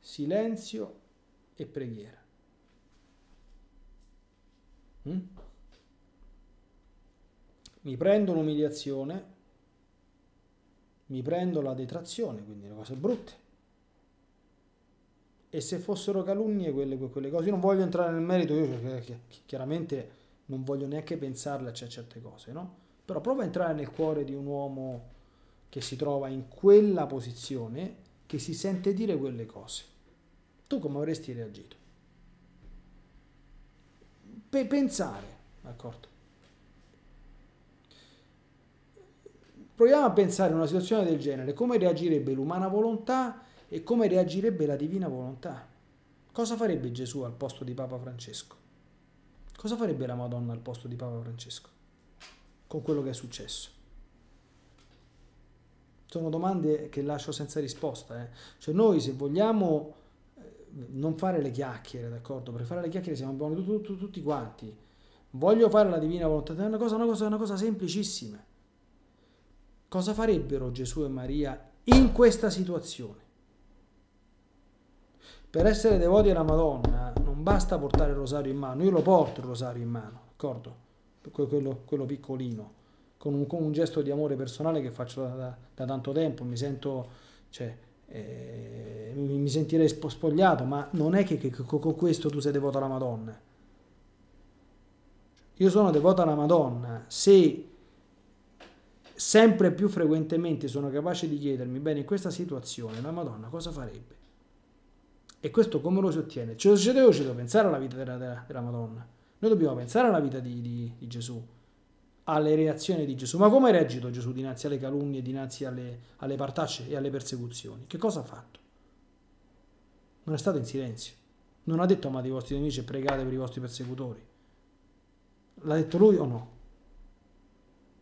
Silenzio e preghiera. Mm? Mi prendo l'umiliazione, mi prendo la detrazione, quindi le cose brutte. E se fossero calunnie quelle, quelle cose, io non voglio entrare nel merito, io cioè, chiaramente non voglio neanche pensarle a certe cose, no? Però prova a entrare nel cuore di un uomo che si trova in quella posizione, che si sente dire quelle cose. Tu come avresti reagito? Per pensare, d'accordo? Proviamo a pensare a una situazione del genere, come reagirebbe l'umana volontà e come reagirebbe la divina volontà. Cosa farebbe Gesù al posto di Papa Francesco? Cosa farebbe la Madonna al posto di Papa Francesco? con quello che è successo? Sono domande che lascio senza risposta. Eh. Cioè noi se vogliamo eh, non fare le chiacchiere, d'accordo? Per fare le chiacchiere siamo buoni tutti, tutti, tutti quanti. Voglio fare la divina volontà, è una cosa, una cosa, una cosa semplicissima. Cosa farebbero Gesù e Maria in questa situazione? Per essere devoti alla Madonna non basta portare il rosario in mano, io lo porto il rosario in mano, d'accordo? quello, quello piccolino, con un, con un, gesto di amore personale che faccio da, da, da tanto tempo, mi sento, cioè, eh, mi, mi, sentirei spogliato, ma non è che, che, con questo tu sei devoto alla Madonna. Io sono devoto alla Madonna, se sempre più frequentemente sono capace di chiedermi, bene, in questa situazione la Madonna cosa farebbe? E questo come lo si ottiene? Cioè, io ci devo pensare alla vita della, della, della Madonna. Noi dobbiamo pensare alla vita di, di, di Gesù, alle reazioni di Gesù. Ma come ha reagito Gesù dinanzi alle calunnie, dinanzi alle, alle partacce e alle persecuzioni? Che cosa ha fatto? Non è stato in silenzio. Non ha detto amate i vostri nemici e pregate per i vostri persecutori. L'ha detto lui o no?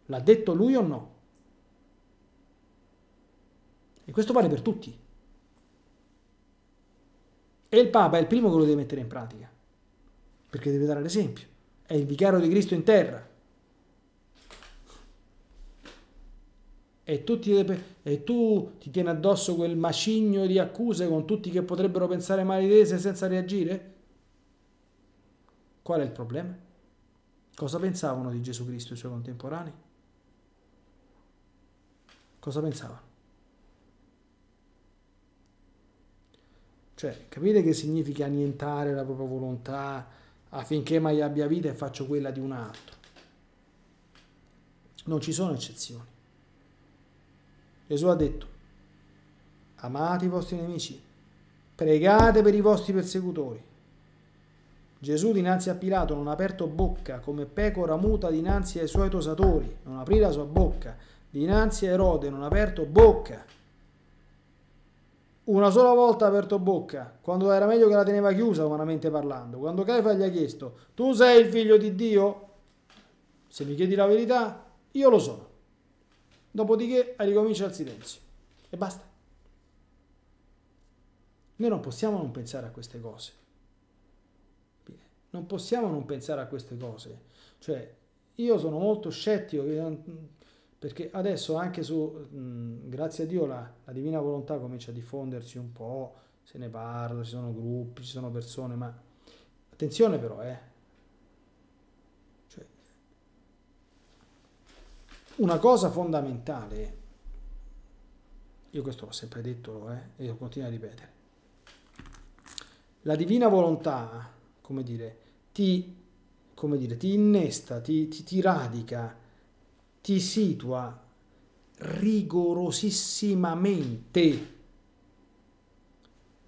L'ha detto lui o no? E questo vale per tutti. E il Papa è il primo che lo deve mettere in pratica perché deve dare l'esempio. È il vicario di Cristo in terra. E tu, ti, e tu ti tieni addosso quel macigno di accuse con tutti che potrebbero pensare male di te senza reagire? Qual è il problema? Cosa pensavano di Gesù Cristo i suoi contemporanei? Cosa pensavano? Cioè, capite che significa annientare la propria volontà, affinché mai abbia vita e faccio quella di un altro. Non ci sono eccezioni. Gesù ha detto, amate i vostri nemici, pregate per i vostri persecutori. Gesù dinanzi a Pilato non ha aperto bocca come pecora muta dinanzi ai suoi tosatori, non aprì la sua bocca, dinanzi a Erode non ha aperto bocca. Una sola volta ha aperto bocca, quando era meglio che la teneva chiusa umanamente parlando. Quando Caifa gli ha chiesto, tu sei il figlio di Dio? Se mi chiedi la verità, io lo sono. Dopodiché ricomincia il silenzio. E basta. Noi non possiamo non pensare a queste cose. Non possiamo non pensare a queste cose. Cioè, io sono molto scettico, perché adesso anche su, mh, grazie a Dio, la, la, divina volontà comincia a diffondersi un po', se ne parla, ci sono gruppi, ci sono persone, ma attenzione però, eh. Cioè, una cosa fondamentale, io questo l'ho sempre detto eh, e lo continuo a ripetere, la divina volontà, come dire, ti, come dire, ti innesta, ti, ti, ti radica, ti situa rigorosissimamente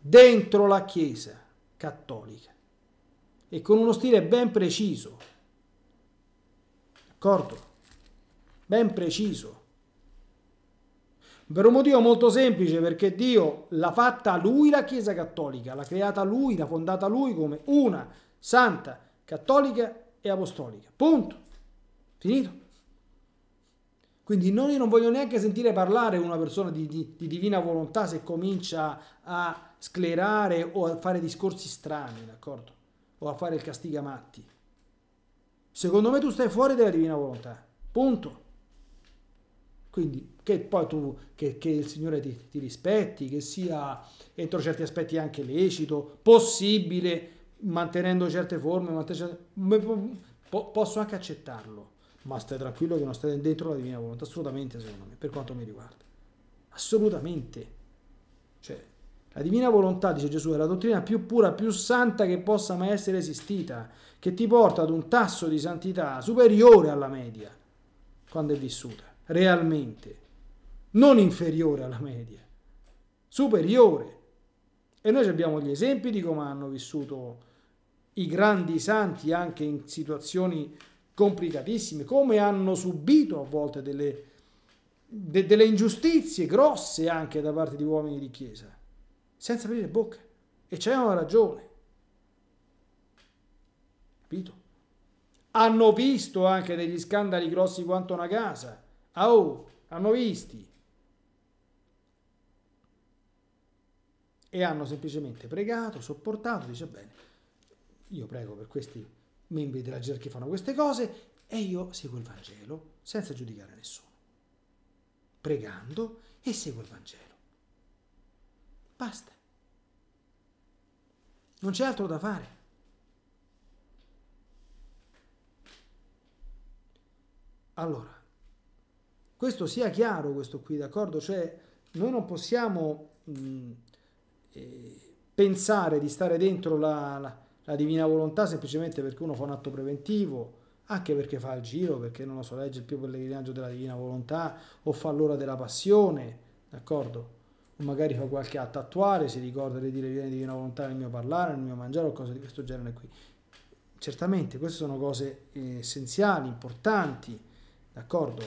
dentro la Chiesa cattolica e con uno stile ben preciso, d'accordo? Ben preciso. Per un motivo molto semplice, perché Dio l'ha fatta lui la Chiesa cattolica, l'ha creata lui, l'ha fondata lui come una santa, cattolica e apostolica. Punto. Finito. Quindi no, io non voglio neanche sentire parlare una persona di, di, di, divina volontà se comincia a sclerare o a fare discorsi strani, d'accordo? O a fare il castigamatti. Secondo me tu stai fuori della divina volontà, punto. Quindi che poi tu, che, che il Signore ti, ti rispetti, che sia entro certi aspetti anche lecito, possibile, mantenendo certe forme, mantenendo certe... posso anche accettarlo ma stai tranquillo che non stai dentro la divina volontà, assolutamente secondo me, per quanto mi riguarda. Assolutamente. Cioè, la divina volontà, dice Gesù, è la dottrina più pura, più santa che possa mai essere esistita, che ti porta ad un tasso di santità superiore alla media, quando è vissuta, realmente, non inferiore alla media, superiore. E noi abbiamo gli esempi di come hanno vissuto i grandi santi anche in situazioni complicatissime, come hanno subito a volte delle, de, delle ingiustizie grosse anche da parte di uomini di chiesa, senza aprire bocca. E c'è una ragione. Capito? Hanno visto anche degli scandali grossi quanto una casa. Ah, oh, hanno visti. E hanno semplicemente pregato, sopportato, dice bene, io prego per questi membri della gerarchia fanno queste cose e io seguo il Vangelo senza giudicare nessuno. Pregando e seguo il Vangelo. Basta. Non c'è altro da fare. Allora, questo sia chiaro, questo qui, d'accordo? Cioè, noi non possiamo mh, mm, eh, pensare di stare dentro la, la la divina volontà semplicemente perché uno fa un atto preventivo, anche perché fa il giro, perché non lo so, legge il più pellegrinaggio della divina volontà o fa l'ora della passione, d'accordo? O magari fa qualche atto attuale, si ricorda di dire viene divina volontà nel mio parlare, nel mio mangiare o cose di questo genere qui. Certamente queste sono cose eh, essenziali, importanti, d'accordo?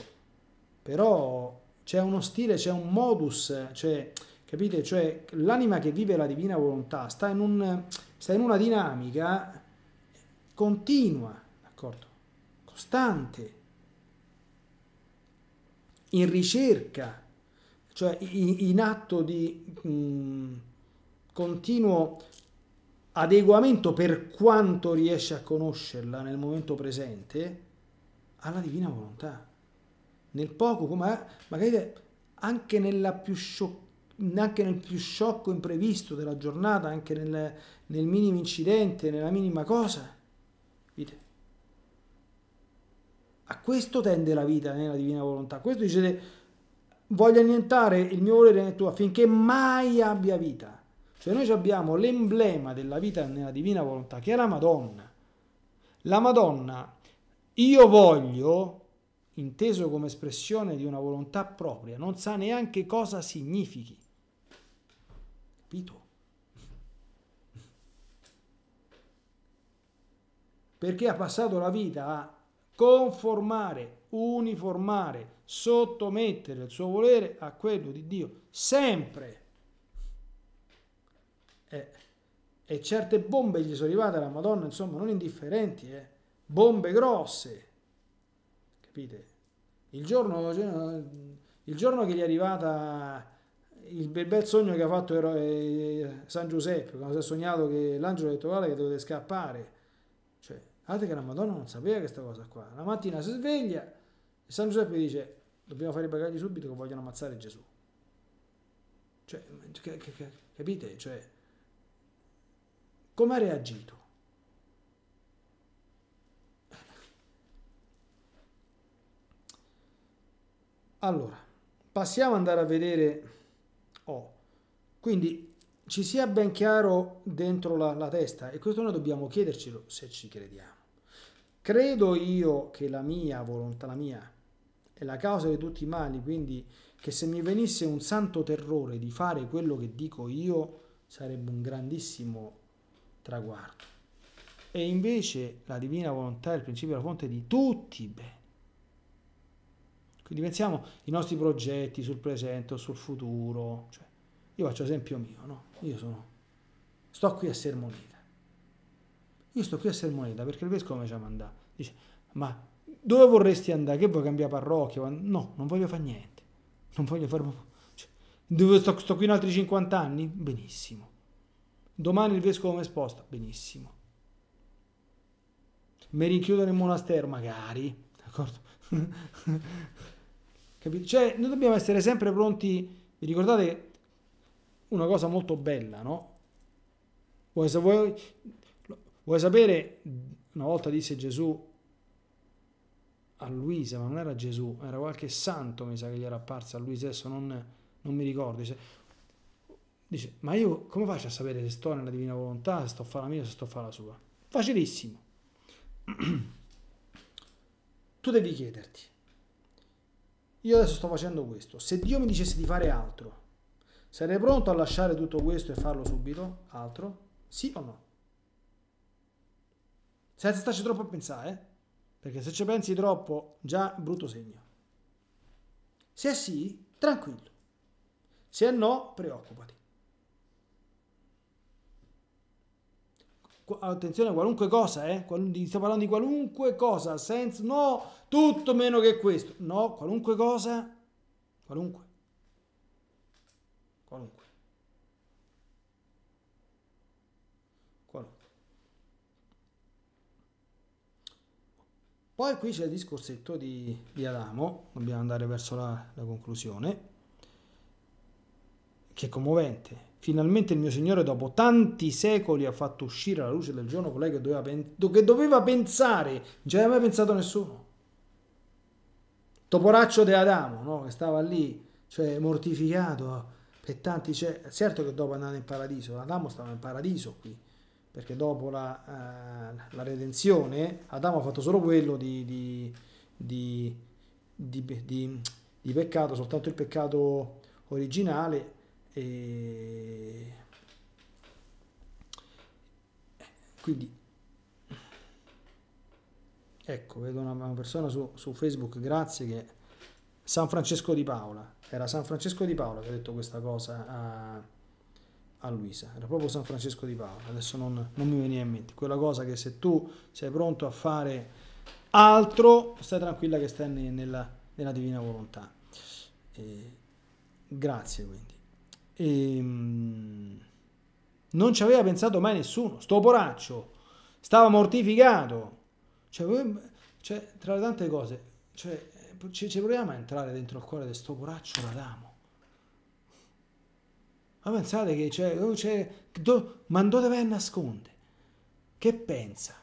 Però c'è uno stile, c'è un modus, cioè Capite? Cioè l'anima che vive la divina volontà sta in, un, sta in una dinamica continua, costante, in ricerca, cioè in, in atto di mh, continuo adeguamento per quanto riesce a conoscerla nel momento presente alla divina volontà. Nel poco, come magari anche nella più sciocca anche nel più sciocco imprevisto della giornata, anche nel, nel minimo incidente, nella minima cosa. Vite. A questo tende la vita nella divina volontà. Questo dice, voglio annientare il mio volere nel tuo affinché mai abbia vita. Cioè noi abbiamo l'emblema della vita nella divina volontà, che è la Madonna. La Madonna, io voglio, inteso come espressione di una volontà propria, non sa neanche cosa significhi capito. Perché ha passato la vita a conformare, uniformare, sottomettere il suo volere a quello di Dio, sempre. Eh, e certe bombe gli sono arrivate alla Madonna, insomma, non indifferenti, eh. bombe grosse, capite? Il giorno, il giorno che gli è arrivata il bel sogno che ha fatto eh, San Giuseppe, quando si è sognato che l'angelo ha detto guarda che dovete scappare, cioè, altro che la Madonna non sapeva questa cosa qua, la mattina si sveglia e San Giuseppe dice dobbiamo fare i bagagli subito che vogliono ammazzare Gesù. Cioè, capite? Cioè, come ha reagito? Allora, passiamo ad andare a vedere o. Quindi ci sia ben chiaro dentro la, la testa e questo noi dobbiamo chiedercelo se ci crediamo. Credo io che la mia volontà, la mia, è la causa di tutti i mali, quindi che se mi venisse un santo terrore di fare quello che dico io sarebbe un grandissimo traguardo. E invece la divina volontà è il principio della fonte di tutti i beni. Quindi pensiamo ai nostri progetti sul presente o sul futuro. Cioè, io faccio esempio mio, no? Io sono, sto qui a Sermoneta. Io sto qui a Sermoneta perché il vescovo mi ci ha mandato. Dice, ma dove vorresti andare? Che vuoi cambiare parrocchia? No, non voglio fare niente. Non voglio fare... Cioè, dove sto, sto qui in altri 50 anni? Benissimo. Domani il vescovo mi sposta? Benissimo. Mi rinchiudo nel monastero? Magari. D'accordo? Capito? Cioè, noi dobbiamo essere sempre pronti. Vi ricordate una cosa molto bella, no? Vuoi, vuoi, vuoi sapere? Una volta disse Gesù a Luisa, ma non era Gesù, era qualche santo, mi sa che gli era apparsa a Luisa, adesso non, non mi ricordo. Dice, dice, ma io come faccio a sapere se sto nella divina volontà, se sto a fare la mia, se sto a fare la sua? Facilissimo. tu devi chiederti, io adesso sto facendo questo, se Dio mi dicesse di fare altro, sarei pronto a lasciare tutto questo e farlo subito? Altro? Sì o no? Senza starci troppo a pensare, eh? perché se ci pensi troppo, già brutto segno. Se è sì, tranquillo. Se è no, preoccupati. attenzione, qualunque cosa, eh? sto parlando di qualunque cosa, senza, no, tutto meno che questo, no, qualunque cosa, qualunque, qualunque. qualunque. Poi qui c'è il discorsetto di, di, Adamo, dobbiamo andare verso la, la conclusione, che è commovente, Finalmente il mio Signore, dopo tanti secoli, ha fatto uscire alla luce del giorno colei che doveva, pen- che doveva pensare, non ci aveva mai pensato nessuno. Toporaccio di Adamo, no? che stava lì, cioè mortificato per tanti cioè, certo che dopo andare in paradiso, Adamo stava in paradiso qui, perché dopo la, eh, la redenzione Adamo ha fatto solo quello di, di, di, di peccato, soltanto il peccato originale e... Quindi, ecco, vedo una, persona su, su, Facebook, grazie, che San Francesco di Paola, era San Francesco di Paola che ha detto questa cosa a, a Luisa, era proprio San Francesco di Paola, adesso non, non mi veniva in mente, quella cosa che se tu sei pronto a fare altro, stai tranquilla che stai nella, nella divina volontà. E grazie quindi. Ehm, non ci aveva pensato mai nessuno. Sto poraccio stava mortificato. Cioè, cioè, tra le tante cose, cioè, ci, ci proviamo a entrare dentro il cuore di sto poraccio Adamo. Ma pensate che c'è, cioè, oh, c'è cioè, do, ma dove vai a nasconde? Che pensa?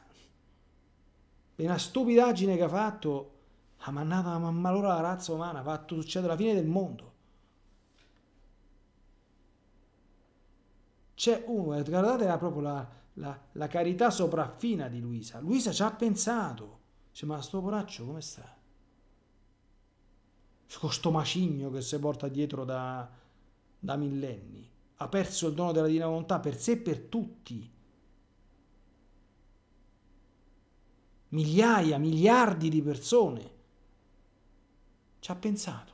Una stupidaggine che ha fatto, ha mannato la mammalora la razza umana, ha fatto succedere la fine del mondo. C'è uno, eh, guardate la, proprio la, la, la carità sopraffina di Luisa. Luisa ci ha pensato. Dice, ma sto poraccio come sta? Questo macigno che si porta dietro da, da millenni. Ha perso il dono della divina volontà per sé e per tutti. Migliaia, miliardi di persone. Ci ha pensato.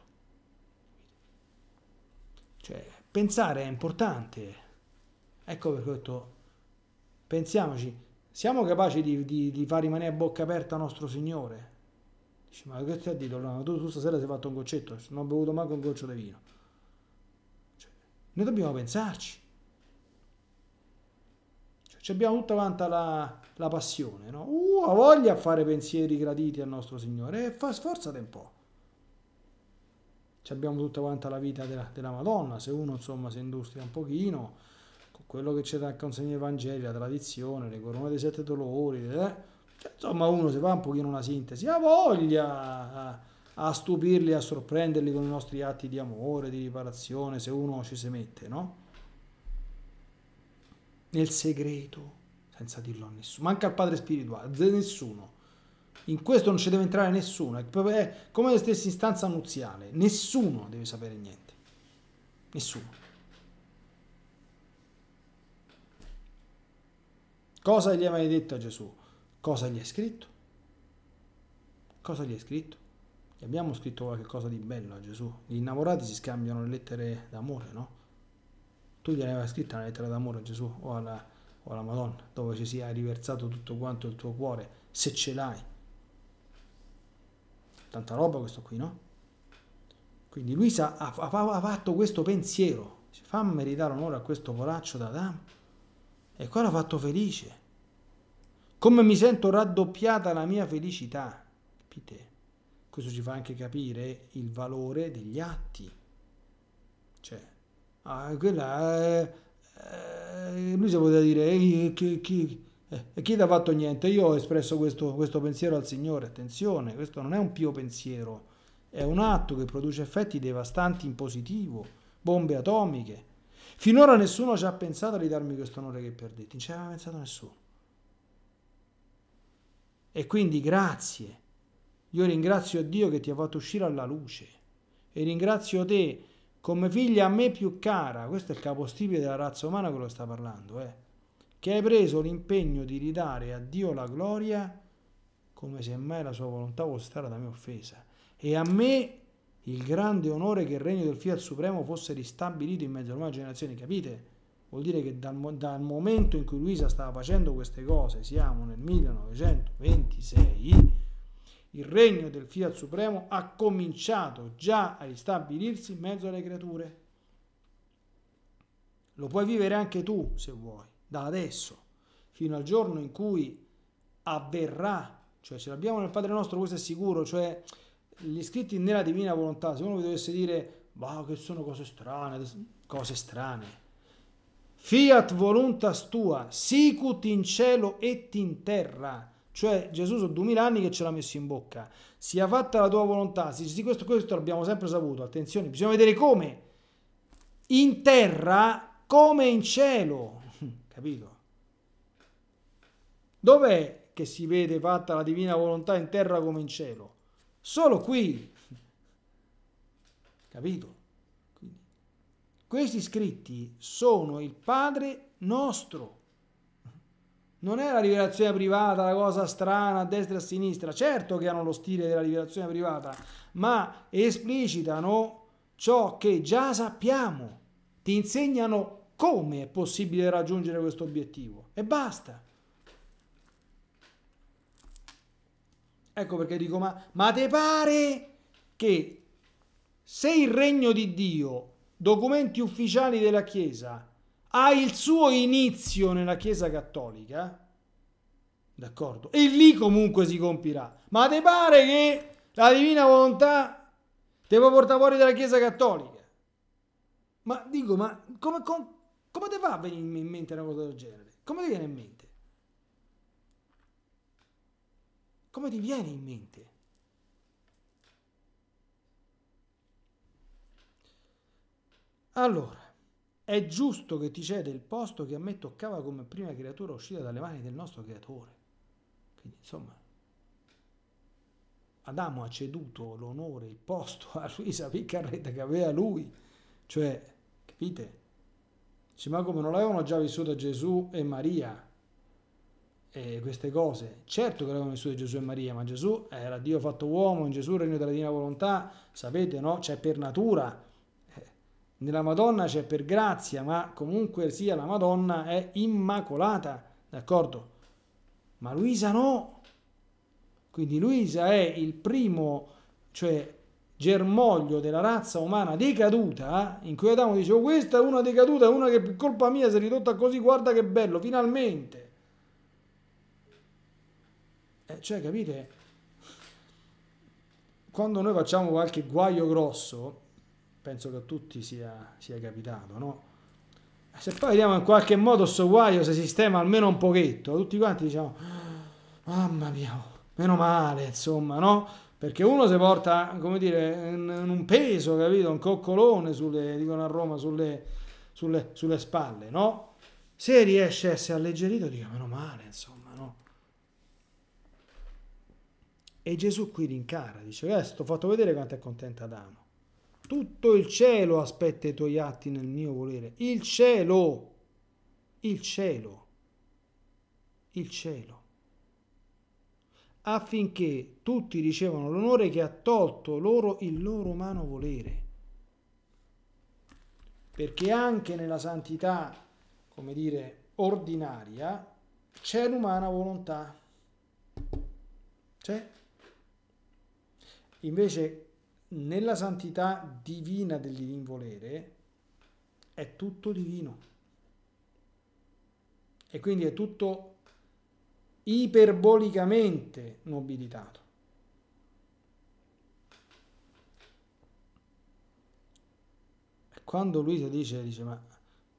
Cioè, pensare è importante. Ecco perché ho detto, pensiamoci, siamo capaci di, di, di far rimanere a bocca aperta nostro Signore? Dici, ma che ti ha detto? No, tu, tu, stasera sei fatto un goccetto, non ho bevuto manco un goccio di vino. Cioè, noi dobbiamo pensarci. Cioè, abbiamo tutta quanta la, la passione, no? Uh, ha voglia a fare pensieri graditi al nostro Signore, e fa, sforzate un po'. Ci abbiamo tutta quanta la vita della, della Madonna, se uno insomma si industria un pochino, quello che c'è da consegnare consegna Evangelio, la tradizione, le corone dei sette dolori, eh? cioè, insomma uno si fa un pochino una sintesi, ha voglia a, a, stupirli, a sorprenderli con i nostri atti di amore, di riparazione, se uno ci si mette, no? Nel segreto, senza dirlo a nessuno, manca il padre spirituale, nessuno. In questo non ci deve entrare nessuno, è come se stessi istanza nuziale, nessuno deve sapere niente, nessuno. Cosa gli hai mai detto a Gesù? Cosa gli hai scritto? Cosa gli hai scritto? Gli abbiamo scritto qualcosa di bello a Gesù. Gli innamorati si scambiano le lettere d'amore, no? Tu gli avevi scritto una lettera d'amore a Gesù o alla, o alla Madonna, dove ci sia riversato tutto quanto il tuo cuore, se ce l'hai. Tanta roba questo qui, no? Quindi Luisa sa, ha, ha, fatto questo pensiero. Fammi ridare onore a questo poraccio d'Adamo e qua l'ha fatto felice. Come mi sento raddoppiata la mia felicità. Capite? Questo ci fa anche capire il valore degli atti. Cioè, ah, quella... Eh, eh, lui si poteva dire, eh, chi, chi, eh, chi ti ha fatto niente? Io ho espresso questo, questo pensiero al Signore. Attenzione, questo non è un pio pensiero, è un atto che produce effetti devastanti in positivo, bombe atomiche Finora nessuno ci ha pensato di darmi questo onore che perdete, non ci aveva pensato nessuno. E quindi grazie. Io ringrazio Dio che ti ha fatto uscire alla luce e ringrazio te come figlia a me più cara, questo è il capostipite della razza umana che lo sta parlando, eh, che hai preso l'impegno di ridare a Dio la gloria come se mai la sua volontà fosse stata da me offesa. E a me il grande onore che il regno del Fiat Supremo fosse ristabilito in mezzo a una generazione, capite? Vuol dire che dal, dal momento in cui Luisa stava facendo queste cose, siamo nel 1926, il regno del Fiat Supremo ha cominciato già a ristabilirsi in mezzo alle creature. Lo puoi vivere anche tu, se vuoi, da adesso, fino al giorno in cui avverrà, cioè ce l'abbiamo nel Padre nostro, questo è sicuro, cioè gli scritti nella divina volontà, se uno vi dovesse dire, wow, che sono cose strane, cose strane. Fiat voluntas tua, sicut in cielo et in terra. Cioè Gesù sono duemila anni che ce l'ha messo in bocca. Sia fatta la tua volontà. Sì, questo, questo l'abbiamo sempre saputo. Attenzione, bisogna vedere come. In terra come in cielo. Capito? Dov'è che si vede fatta la divina volontà in terra come in cielo? Solo qui, capito? Questi scritti sono il Padre nostro. Non è la rivelazione privata, la cosa strana a destra e a sinistra. Certo che hanno lo stile della rivelazione privata, ma esplicitano ciò che già sappiamo. Ti insegnano come è possibile raggiungere questo obiettivo. E basta. Ecco perché dico, ma, ma te pare che se il regno di Dio, documenti ufficiali della Chiesa, ha il suo inizio nella Chiesa cattolica, d'accordo? E lì comunque si compirà. Ma te pare che la divina volontà te può portare fuori dalla Chiesa cattolica? Ma dico, ma come, come, come ti fa a venire in mente una cosa del genere? Come ti viene in mente? Come ti viene in mente? Allora, è giusto che ti cede il posto che a me toccava come prima creatura uscita dalle mani del nostro creatore. Quindi, insomma, Adamo ha ceduto l'onore, il posto a Luisa Piccarreta che aveva lui. Cioè, capite? Dice, ma come non l'avevano già vissuta Gesù e Maria? eh, queste cose. Certo che l'avevano vissuto Gesù e Maria, ma Gesù era Dio fatto uomo, in Gesù regno della divina volontà, sapete, no? C'è per natura. Eh, nella Madonna c'è per grazia, ma comunque sia la Madonna è immacolata, d'accordo? Ma Luisa no. Quindi Luisa è il primo, cioè germoglio della razza umana decaduta, in cui Adamo dice, oh, questa è una decaduta, è una che per colpa mia si è ridotta così, guarda che bello, finalmente cioè capite? Quando noi facciamo qualche guaio grosso, penso che a tutti sia, sia capitato, no? Se poi vediamo in qualche modo sto guaio si sistema almeno un pochetto, tutti quanti diciamo, mamma mia, oh, meno male, insomma, no? Perché uno si porta, come dire, in, un peso, capito? Un coccolone, sulle, dicono a Roma, sulle, sulle, sulle spalle, no? Se riesce a essere alleggerito, dico, meno male, insomma E Gesù qui rincara, dice, adesso eh, ti ho fatto vedere quanto è contento Adamo. Tutto il cielo aspetta i tuoi atti nel mio volere. Il cielo, il cielo, il cielo. Affinché tutti ricevano l'onore che ha tolto loro il loro umano volere. Perché anche nella santità, come dire, ordinaria, c'è l'umana volontà. C'è Invece nella santità divina del divin volere è tutto divino. E quindi è tutto iperbolicamente nobilitato. E quando lui ti dice, dice, ma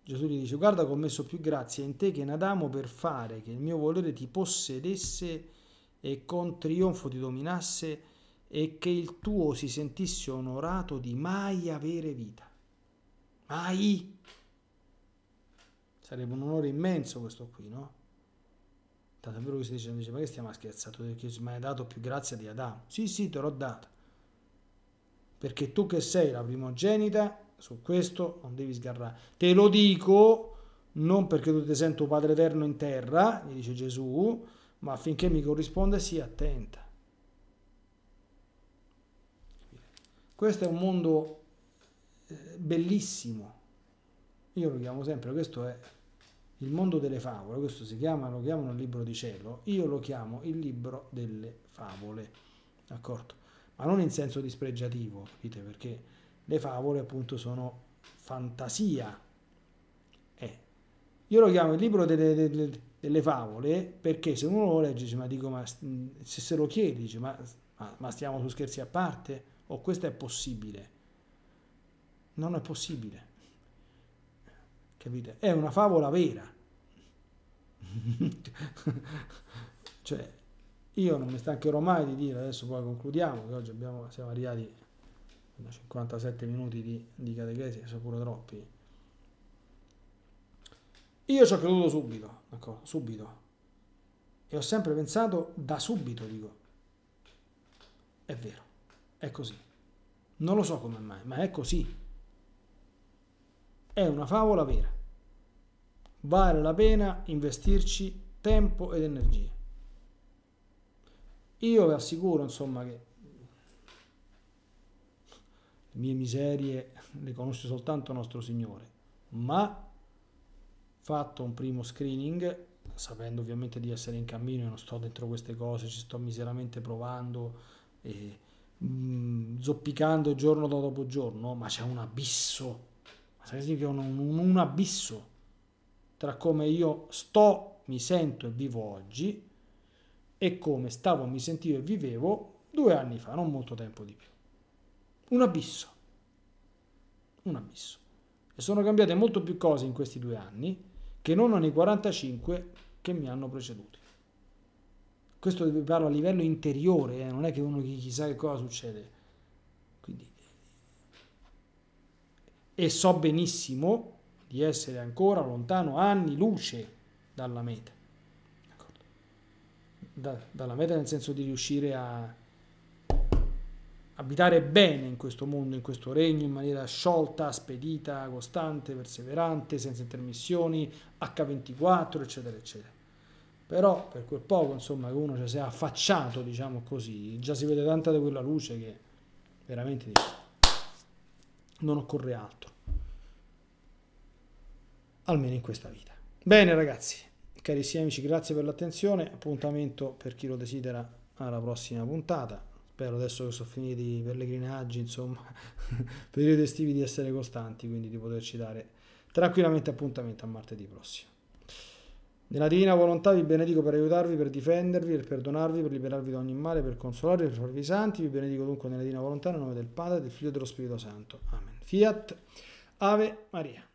Gesù gli dice, guarda ho messo più grazia in te che in Adamo per fare che il mio volere ti possedesse e con trionfo ti dominasse e che il tuo si sentisse onorato di mai avere vita. Mai! Sarebbe un onore immenso questo qui, no? Tanto è vero che si dice, dice ma che stiamo scherzando? Mi hai dato più grazia di Adamo. Sì, sì, te l'ho data. Perché tu che sei la primogenita, su questo non devi sgarrare. Te lo dico, non perché tu ti sento Padre Eterno in terra, gli dice Gesù, ma affinché mi corrisponda sii attenta. Questo è un mondo eh, bellissimo. Io lo chiamo sempre, questo è il mondo delle favole, questo si chiama, lo chiamano il libro di cielo, io lo chiamo il libro delle favole, d'accordo? Ma non in senso dispregiativo, capite? Perché le favole appunto sono fantasia. Eh. Io lo chiamo il libro delle, delle, delle, favole perché se uno lo legge dice, ma dico, ma se, se lo chiedi, dice, ma, ma, ma stiamo su scherzi a parte? o oh, questo è possibile. Non è possibile. Capite? È una favola vera. cioè, io non mi stancherò mai di dire, adesso poi concludiamo, che oggi abbiamo, siamo arrivati a 57 minuti di, di catechesi, sono pure troppi. Io ci ho creduto subito, d'accordo, subito. E ho sempre pensato da subito, dico, è vero. È così. Non lo so come mai, ma è così. È una favola vera. Vale la pena investirci tempo ed energia. Io vi assicuro, insomma, che le mie miserie le conosce soltanto nostro Signore, ma fatto un primo screening, sapendo ovviamente di essere in cammino, e non sto dentro queste cose, ci sto miseramente provando. E mh, mm, zoppicando giorno dopo giorno, ma c'è un abisso. Ma sai che significa un, un, un abisso tra come io sto, mi sento e vivo oggi e come stavo, mi sentivo e vivevo due anni fa, non molto tempo di più. Un abisso. Un abisso. E sono cambiate molto più cose in questi due anni che non nei 45 che mi hanno preceduti questo vi parlo a livello interiore, eh, non è che uno chissà che cosa succede. Quindi, e so benissimo di essere ancora lontano anni luce dalla meta. Da, dalla meta nel senso di riuscire a abitare bene in questo mondo, in questo regno, in maniera sciolta, spedita, costante, perseverante, senza intermissioni, H24, eccetera, eccetera però per quel poco insomma che uno ci si è affacciato diciamo così già si vede tanta di quella luce che veramente non occorre altro almeno in questa vita bene ragazzi carissimi amici grazie per l'attenzione appuntamento per chi lo desidera alla prossima puntata spero adesso che sono finiti i pellegrinaggi insomma periodi estivi di essere costanti quindi di poterci dare tranquillamente appuntamento a martedì prossimo nella divina volontà vi benedico per aiutarvi, per difendervi, per perdonarvi, per liberarvi da ogni male, per consolarvi, per farvi santi. Vi benedico dunque nella divina volontà, nel nome del Padre, del Figlio e dello Spirito Santo. Amen. Fiat, Ave Maria.